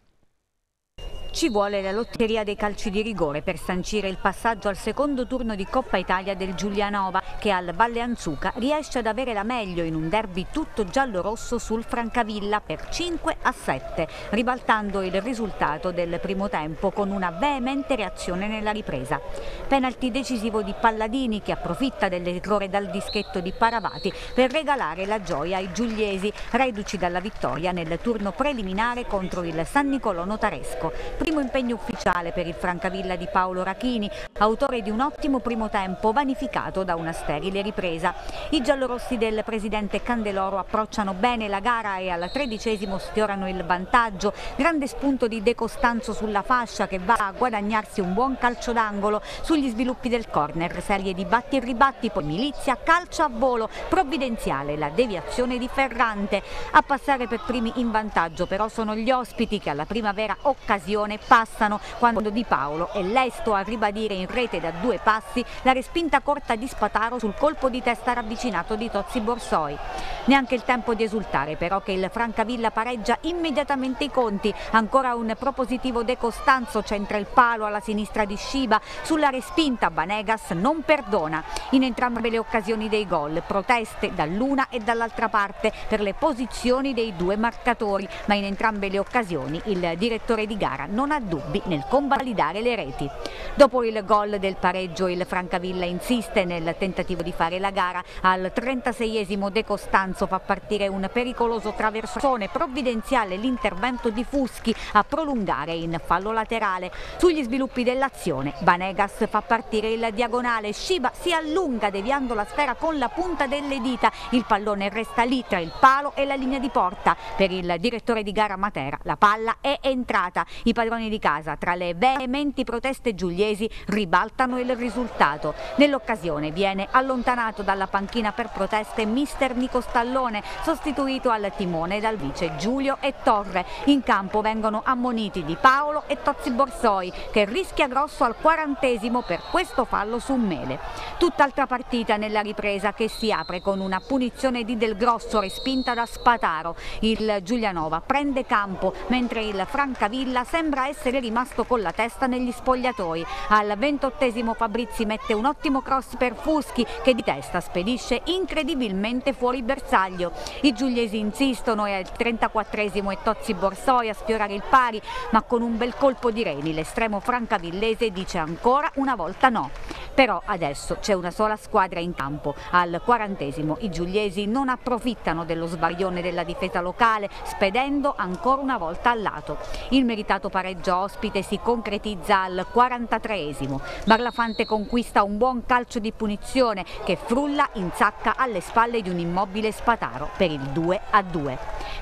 Ci vuole la lotteria dei calci di rigore per sancire il passaggio al secondo turno di Coppa Italia del Giulianova che al Valle Anzuca riesce ad avere la meglio in un derby tutto giallo-rosso sul Francavilla per 5 a 7, ribaltando il risultato del primo tempo con una veemente reazione nella ripresa. Penalti decisivo di Palladini che approfitta del dell'errore dal dischetto di Paravati per regalare la gioia ai giuliesi, reduci dalla vittoria nel turno preliminare contro il San Nicolò Notaresco primo impegno ufficiale per il Francavilla di Paolo Rachini, autore di un ottimo primo tempo vanificato da una sterile ripresa. I giallorossi del presidente Candeloro approcciano bene la gara e al tredicesimo sfiorano il vantaggio. Grande spunto di De Costanzo sulla fascia che va a guadagnarsi un buon calcio d'angolo sugli sviluppi del corner, serie di batti e ribatti, poi milizia, calcio a volo, provvidenziale, la deviazione di Ferrante. A passare per primi in vantaggio però sono gli ospiti che alla primavera occasione persone passano quando Di Paolo è lesto a ribadire in rete da due passi la respinta corta di Spataro sul colpo di testa ravvicinato di Tozzi Borsoi. Neanche il tempo di esultare però che il Francavilla pareggia immediatamente i conti, ancora un propositivo De Costanzo centra il palo alla sinistra di Sciba, sulla respinta Banegas non perdona. In entrambe le occasioni dei gol proteste dall'una e dall'altra parte per le posizioni dei due marcatori, ma in entrambe le occasioni il direttore di gara non non ha dubbi nel convalidare le reti. Dopo il gol del pareggio il Francavilla insiste nel tentativo di fare la gara. Al 36esimo De Costanzo fa partire un pericoloso traversone provvidenziale l'intervento di Fuschi a prolungare in fallo laterale. Sugli sviluppi dell'azione Banegas fa partire il diagonale, Shiba si allunga deviando la sfera con la punta delle dita, il pallone resta lì tra il palo e la linea di porta. Per il direttore di gara Matera la palla è entrata, i padroni padroni di casa tra le veementi proteste giuliesi ribaltano il risultato. Nell'occasione viene allontanato dalla panchina per proteste mister Nico Stallone, sostituito al timone dal vice Giulio e Torre. In campo vengono ammoniti Di Paolo e Tozzi Borsoi, che rischia grosso al quarantesimo per questo fallo su Mele. Tutt'altra partita nella ripresa che si apre con una punizione di Del Grosso respinta da Spataro. Il Giulianova prende campo, mentre il Francavilla sembra sembra essere rimasto con la testa negli spogliatoi. Al ventottesimo Fabrizi mette un ottimo cross per Fuschi che di testa spedisce incredibilmente fuori bersaglio. I giugliesi insistono e al 34esimo è Tozzi Borsoi a sfiorare il pari ma con un bel colpo di reni l'estremo francavillese dice ancora una volta no però adesso c'è una sola squadra in campo. Al quarantesimo i giuliesi non approfittano dello sbaglione della difesa locale, spedendo ancora una volta al lato. Il meritato pareggio ospite si concretizza al quarantatreesimo. esimo Barlafante conquista un buon calcio di punizione che frulla in sacca alle spalle di un immobile spataro per il 2 a 2.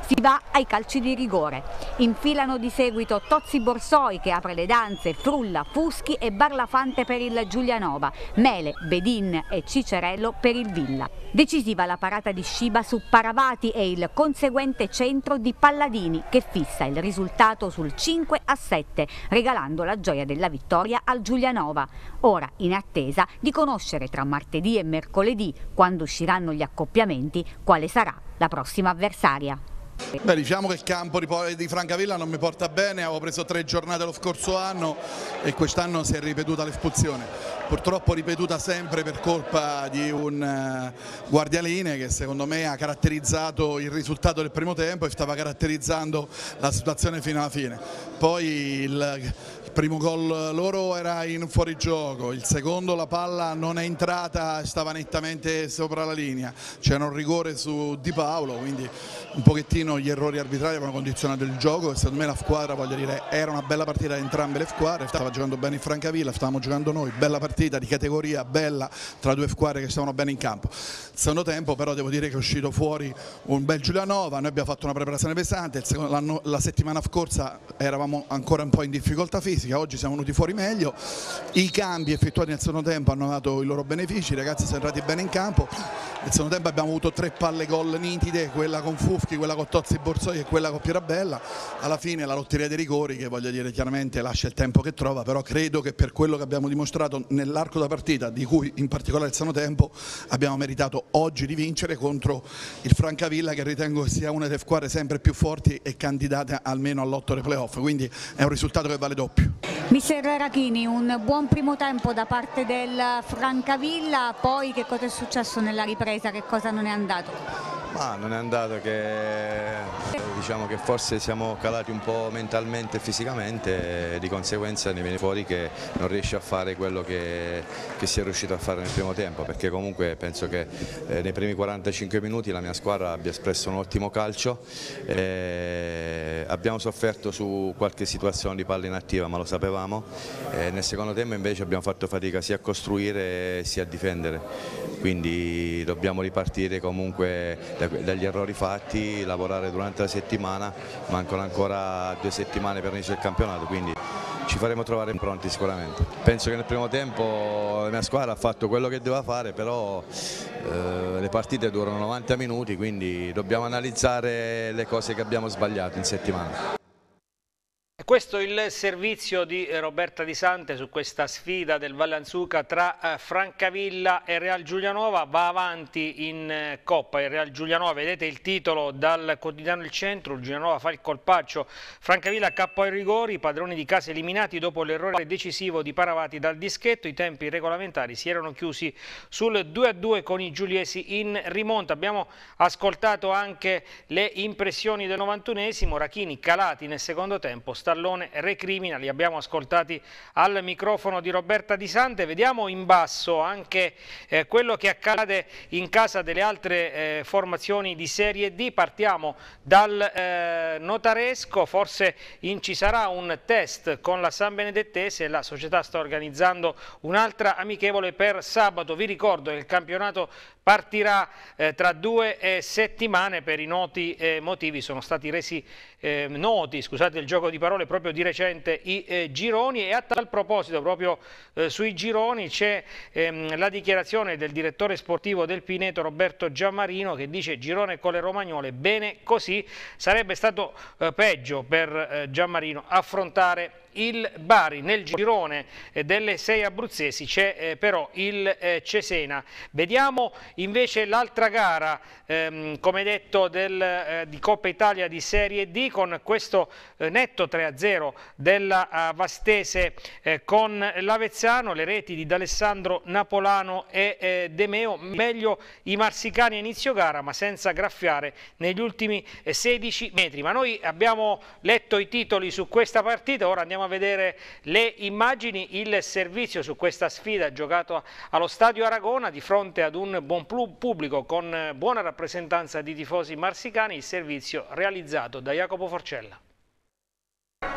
Si va ai calci di rigore. Infilano di seguito Tozzi Borsoi che apre le danze, Frulla, Fuschi e Barlafante per il Giuliano Nova, Mele, Bedin e Cicerello per il Villa. Decisiva la parata di Sciba su Paravati e il conseguente centro di Palladini che fissa il risultato sul 5 a 7, regalando la gioia della vittoria al Giulianova. Ora in attesa di conoscere tra martedì e mercoledì, quando usciranno gli accoppiamenti, quale sarà la prossima avversaria. Beh, diciamo che il campo di Francavilla non mi porta bene, avevo preso tre giornate lo scorso anno e quest'anno si è ripetuta l'espulsione, purtroppo ripetuta sempre per colpa di un eh, guardialine che secondo me ha caratterizzato il risultato del primo tempo e stava caratterizzando la situazione fino alla fine. Poi il primo gol loro era in fuorigioco, il secondo la palla non è entrata, stava nettamente sopra la linea, c'era un rigore su Di Paolo, quindi un pochettino gli errori arbitrari avevano condizionato il gioco secondo me la squadra, voglio dire, era una bella partita di entrambe le squadre, stava giocando bene in Francavilla, stavamo giocando noi, bella partita di categoria, bella tra due squadre che stavano bene in campo. Secondo tempo però devo dire che è uscito fuori un bel Giulianova, noi abbiamo fatto una preparazione pesante, la settimana scorsa eravamo ancora un po' in difficoltà fisica, classifica, oggi siamo venuti fuori meglio, i cambi effettuati nel secondo tempo hanno dato i loro benefici, i ragazzi sono entrati bene in campo, nel secondo tempo abbiamo avuto tre palle gol nitide, quella con Fufchi, quella con Tozzi Borsoi e quella con Pierabella, alla fine la lotteria dei rigori che voglio dire chiaramente lascia il tempo che trova, però credo che per quello che abbiamo dimostrato nell'arco da partita, di cui in particolare il secondo tempo, abbiamo meritato oggi di vincere contro il Francavilla che ritengo sia una delle squadre sempre più forti e candidate almeno all'otto dei playoff, quindi è un risultato che vale doppio calcio. Mister Rachini, un buon primo tempo da parte del Francavilla, poi che cosa è successo nella ripresa, che cosa non è andato? Ma non è andato che diciamo che forse siamo calati un po' mentalmente e fisicamente e di conseguenza ne viene fuori che non riesce a fare quello che, che, si è riuscito a fare nel primo tempo perché comunque penso che eh, nei primi 45 minuti la mia squadra abbia espresso un ottimo calcio eh, abbiamo sofferto su qualche situazione di palla inattiva ma lo sapevamo eh, nel secondo tempo invece abbiamo fatto fatica sia a costruire sia a difendere quindi dobbiamo ripartire comunque da dagli errori fatti, lavorare durante la settimana, mancano ancora due settimane per l'inizio del campionato, quindi ci faremo trovare pronti sicuramente. Penso che nel primo tempo la mia squadra ha fatto quello che doveva fare, però eh, le partite durano 90 minuti, quindi dobbiamo analizzare le cose che abbiamo sbagliato in settimana. Questo è il servizio di eh, Roberta Di Sante su questa sfida del Vallanzuca tra eh, Francavilla e Real Giulianova, va avanti in eh, Coppa il Real Giulianova, vedete il titolo dal quotidiano Il Centro, il Giulianova fa il colpaccio, Francavilla capo ai rigori, padroni di casa eliminati dopo l'errore decisivo di Paravati dal dischetto, i tempi regolamentari si erano chiusi sul 2-2 con i giuliesi in rimonta, abbiamo ascoltato anche le impressioni del 91esimo, Rachini calati nel secondo tempo, Stallone recrimina, li abbiamo ascoltati al microfono di Roberta Di Sante, vediamo in basso anche eh, quello che accade in casa delle altre eh, formazioni di Serie D, partiamo dal eh, notaresco, forse in, ci sarà un test con la San Benedettese, la società sta organizzando un'altra amichevole per sabato, vi ricordo il campionato partirà eh, tra due eh, settimane per i noti eh, motivi sono stati resi eh, noti, scusate il gioco di parole, proprio di recente i eh, gironi e a tal proposito proprio eh, sui gironi c'è ehm, la dichiarazione del direttore sportivo del Pineto Roberto Giammarino che dice girone con le romagnole, bene così, sarebbe stato peggio per Giammarino affrontare il Bari. Nel girone eh, delle sei abruzzesi c'è eh, però il eh, Cesena. Vediamo invece l'altra gara, ehm, come detto, del, di Coppa Italia di Serie D con questo netto 3-0 della Vastese con l'Avezzano, le reti di D'Alessandro Napolano e Demeo, meglio i marsicani a inizio gara ma senza graffiare negli ultimi 16 metri. Ma noi abbiamo letto i titoli su questa partita, ora andiamo a a vedere le immagini, il servizio su questa sfida giocato allo Stadio Aragona di fronte ad un buon pubblico con buona rappresentanza di tifosi marsicani, il servizio realizzato da Jacopo Forcella.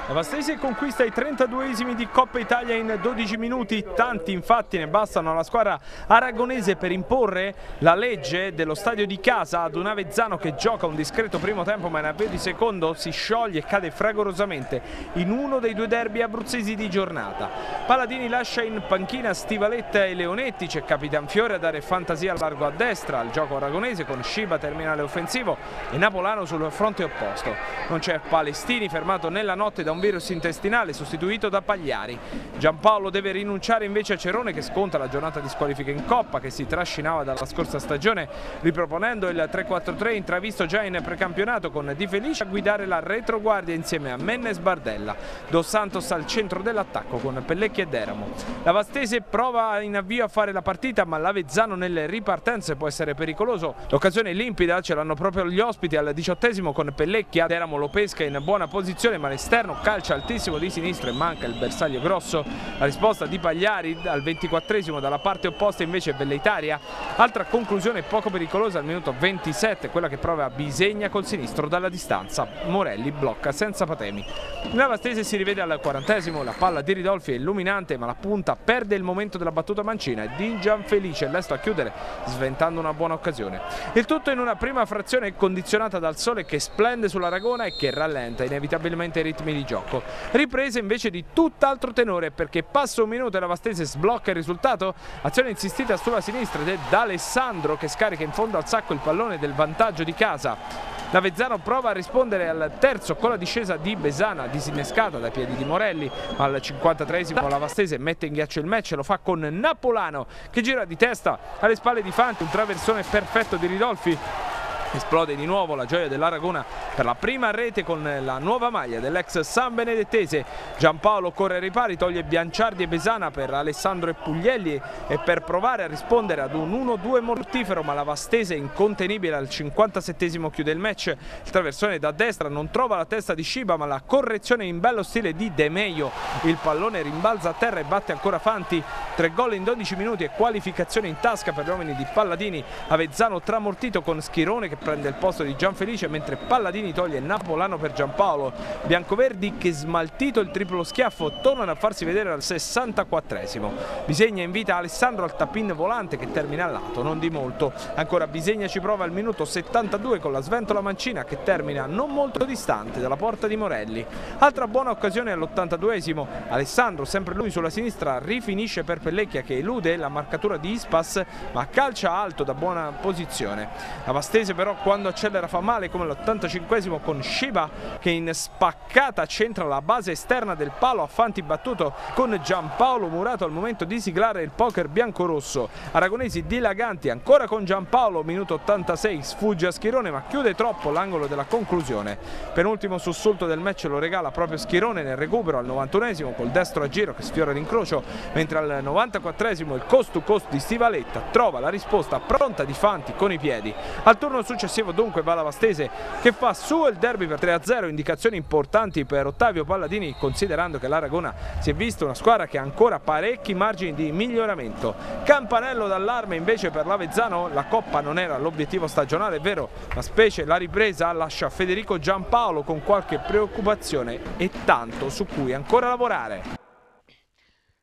La Vastese conquista i 32esimi di Coppa Italia in 12 minuti, tanti infatti ne bastano alla squadra aragonese per imporre la legge dello stadio di casa ad un Avezzano che gioca un discreto primo tempo ma in avvio di secondo si scioglie e cade fragorosamente in uno dei due derby abruzzesi di giornata. Paladini lascia in panchina Stivaletta e Leonetti, c'è Capitan Fiore a dare fantasia al largo a destra al gioco aragonese con Sciba terminale offensivo e Napolano sul fronte opposto. Non c'è Palestini fermato nella notte notte da un virus intestinale sostituito da Pagliari. Giampaolo deve rinunciare invece a Cerone che sconta la giornata di squalifica in Coppa che si trascinava dalla scorsa stagione riproponendo il 3-4-3 intravisto già in precampionato con Di Felice a guidare la retroguardia insieme a Mennes Bardella. Dos Santos al centro dell'attacco con Pellecchi e Deramo. La Vastese prova in avvio a fare la partita ma l'Avezzano nelle ripartenze può essere pericoloso. L'occasione limpida ce l'hanno proprio gli ospiti al diciottesimo con Pellecchi. Deramo lo pesca in buona posizione ma l'esterno all'interno, calcio altissimo di sinistra e manca il bersaglio grosso. La risposta di Pagliari al 24esimo dalla parte opposta invece è Velleitaria. Altra conclusione poco pericolosa al minuto 27, quella che prova Bisegna col sinistro dalla distanza. Morelli blocca senza patemi. La Vastese si rivede al 40esimo, la palla di Ridolfi è illuminante ma la punta perde il momento della battuta mancina e Di Gianfelice è lesto a chiudere sventando una buona occasione. Il tutto in una prima frazione condizionata dal sole che splende sull'Aragona e che rallenta inevitabilmente i ritmi ritmi di gioco. Riprese invece di tutt'altro tenore perché passa un minuto e la Vastese sblocca il risultato. Azione insistita sulla sinistra ed è D'Alessandro che scarica in fondo al sacco il pallone del vantaggio di casa. Lavezzano prova a rispondere al terzo con la discesa di Besana disinnescata dai piedi di Morelli al 53esimo la Vastese mette in ghiaccio il match lo fa con Napolano che gira di testa alle spalle di Fanti un traversone perfetto di Ridolfi Esplode di nuovo la gioia dell'Aragona per la prima rete con la nuova maglia dell'ex San Benedettese. Giampaolo corre ai ripari, toglie Bianciardi e Besana per Alessandro e Puglielli e per provare a rispondere ad un 1-2 mortifero, ma la Vastese è incontenibile al 57 chiude il match. Il traversone da destra non trova la testa di Sciba, ma la correzione in bello stile di De Meio. Il pallone rimbalza a terra e batte ancora Fanti. Tre gol in 12 minuti e qualificazione in tasca per gli uomini di Palladini. Avezzano tramortito con Schirone che prende il posto di Gianfelice mentre Palladini toglie Napolano per Giampaolo Biancoverdi che smaltito il triplo schiaffo tornano a farsi vedere al 64esimo Bisegna invita Alessandro al tappin volante che termina a lato non di molto ancora Bisegna ci prova al minuto 72 con la sventola mancina che termina non molto distante dalla porta di Morelli altra buona occasione all'82esimo Alessandro sempre lui sulla sinistra rifinisce per Pellecchia che elude la marcatura di Ispas ma calcia alto da buona posizione La Vastese però però quando accelera fa male come l'85 con Shiba che in spaccata centra la base esterna del palo a Fanti battuto con Giampaolo Murato al momento di siglare il poker bianco-rosso. Aragonesi dilaganti ancora con Giampaolo minuto 86 sfugge a Schirone ma chiude troppo l'angolo della conclusione. Penultimo sussulto del match lo regala proprio Schirone nel recupero al 91 col destro a giro che sfiora l'incrocio mentre al 94 il cost to cost di Stivaletta trova la risposta pronta di Fanti con i piedi. Al turno successivo successivo dunque Vastese che fa su il derby per 3-0, indicazioni importanti per Ottavio Palladini considerando che l'Aragona si è vista una squadra che ha ancora parecchi margini di miglioramento. Campanello d'allarme invece per l'Avezzano, la Coppa non era l'obiettivo stagionale, è vero, ma specie la ripresa lascia Federico Giampaolo con qualche preoccupazione e tanto su cui ancora lavorare.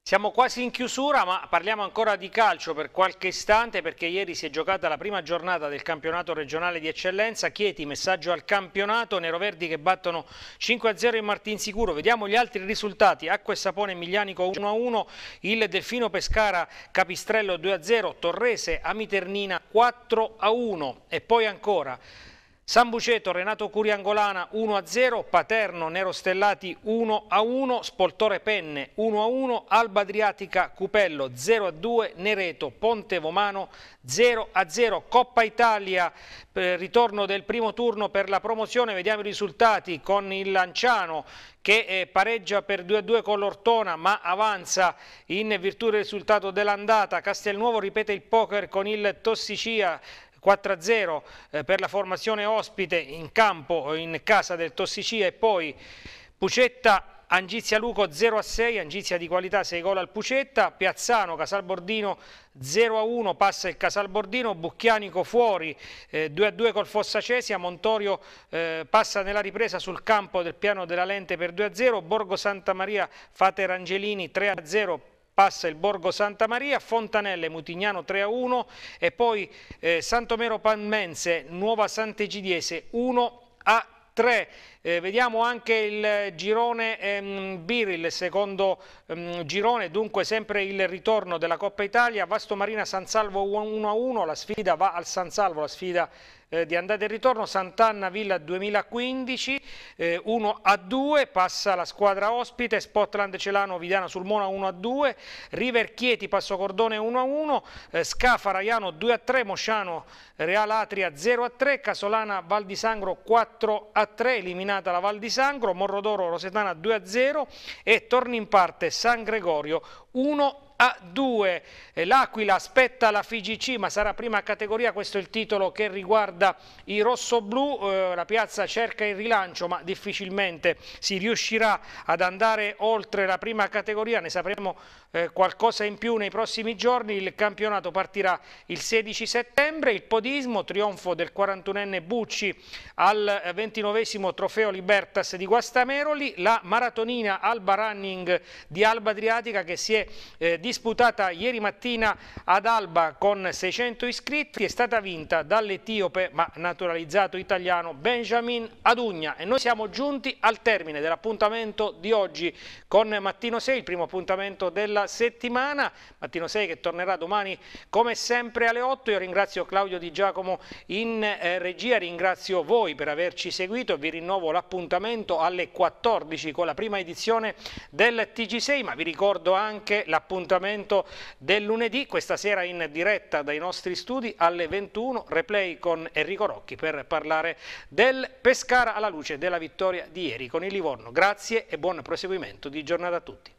Siamo quasi in chiusura ma parliamo ancora di calcio per qualche istante perché ieri si è giocata la prima giornata del campionato regionale di eccellenza. Chieti, messaggio al campionato, Nero Verdi che battono 5-0 in Martinsicuro. Vediamo gli altri risultati. Acqua e Sapone Miglianico 1-1, il Delfino Pescara Capistrello 2-0, Torrese Amiternina 4-1 e poi ancora San Buceto, Renato Curiangolana 1-0, Paterno, Nerostellati 1-1, Spoltore Penne 1-1, Alba Adriatica, Cupello 0-2, Nereto, Ponte Vomano 0-0, Coppa Italia, eh, ritorno del primo turno per la promozione, vediamo i risultati con il Lanciano che eh, pareggia per 2-2 con l'Ortona ma avanza in virtù del risultato dell'andata, Castelnuovo ripete il poker con il Tossicia, 4-0 eh, per la formazione ospite in campo eh, in casa del Tossicia e poi Pucetta Angizia Luco 0 a 6, Angizia di qualità 6 gol al Pucetta, Piazzano Casal Bordino 0 a 1, passa il Casal Bordino, Bucchianico fuori eh, 2 a 2 col Fossacesia, Montorio eh, passa nella ripresa sul campo del piano della lente per 2 a 0, Borgo Santa Maria Fater Angelini 3 a 0 passa il Borgo Santa Maria, Fontanelle, Mutignano 3 a 1 e poi eh, Santomero Panmense Nuova Sant'Egidiese 1 a 3. Eh, vediamo anche il girone ehm, il secondo ehm, girone, dunque sempre il ritorno della Coppa Italia, Vasto Marina San Salvo 1-1, a la sfida va al San Salvo, la sfida eh, di andata e ritorno, Sant'Anna Villa 2015, 1 eh, a 2, passa la squadra ospite, Spotland Celano Vidiana sul Mona 1 a 2, River Chieti Passo Cordone 1 a 1, eh, Scafa Raiano 2 a 3, Mosciano Real Atria 0 a 3, Casolana Val di Sangro 4 a 3, eliminata la Val di Sangro, Morrodoro Rosetana 2 a 0 e torni in parte San Gregorio 1 a 0. A2. Eh, L'Aquila aspetta la FIGC ma sarà prima categoria, questo è il titolo che riguarda i rossoblù, eh, la piazza cerca il rilancio ma difficilmente si riuscirà ad andare oltre la prima categoria, ne sapremo eh, qualcosa in più nei prossimi giorni, il campionato partirà il 16 settembre, il podismo, trionfo del 41enne Bucci al 29 eh, trofeo Libertas di Guastameroli, la maratonina Alba Running di Alba Adriatica che si è eh, disputata ieri mattina ad Alba con 600 iscritti, è stata vinta dall'etiope ma naturalizzato italiano Benjamin Adugna e noi siamo giunti al termine dell'appuntamento di oggi con Mattino 6, il primo appuntamento della settimana, Mattino 6 che tornerà domani come sempre alle 8, io ringrazio Claudio Di Giacomo in eh, regia, ringrazio voi per averci seguito, vi rinnovo l'appuntamento alle 14 con la prima edizione del TG6 ma vi ricordo anche l'appuntamento appuntamento del lunedì, questa sera in diretta dai nostri studi alle 21, replay con Enrico Rocchi per parlare del Pescara alla luce della vittoria di ieri con il Livorno. Grazie e buon proseguimento di giornata a tutti.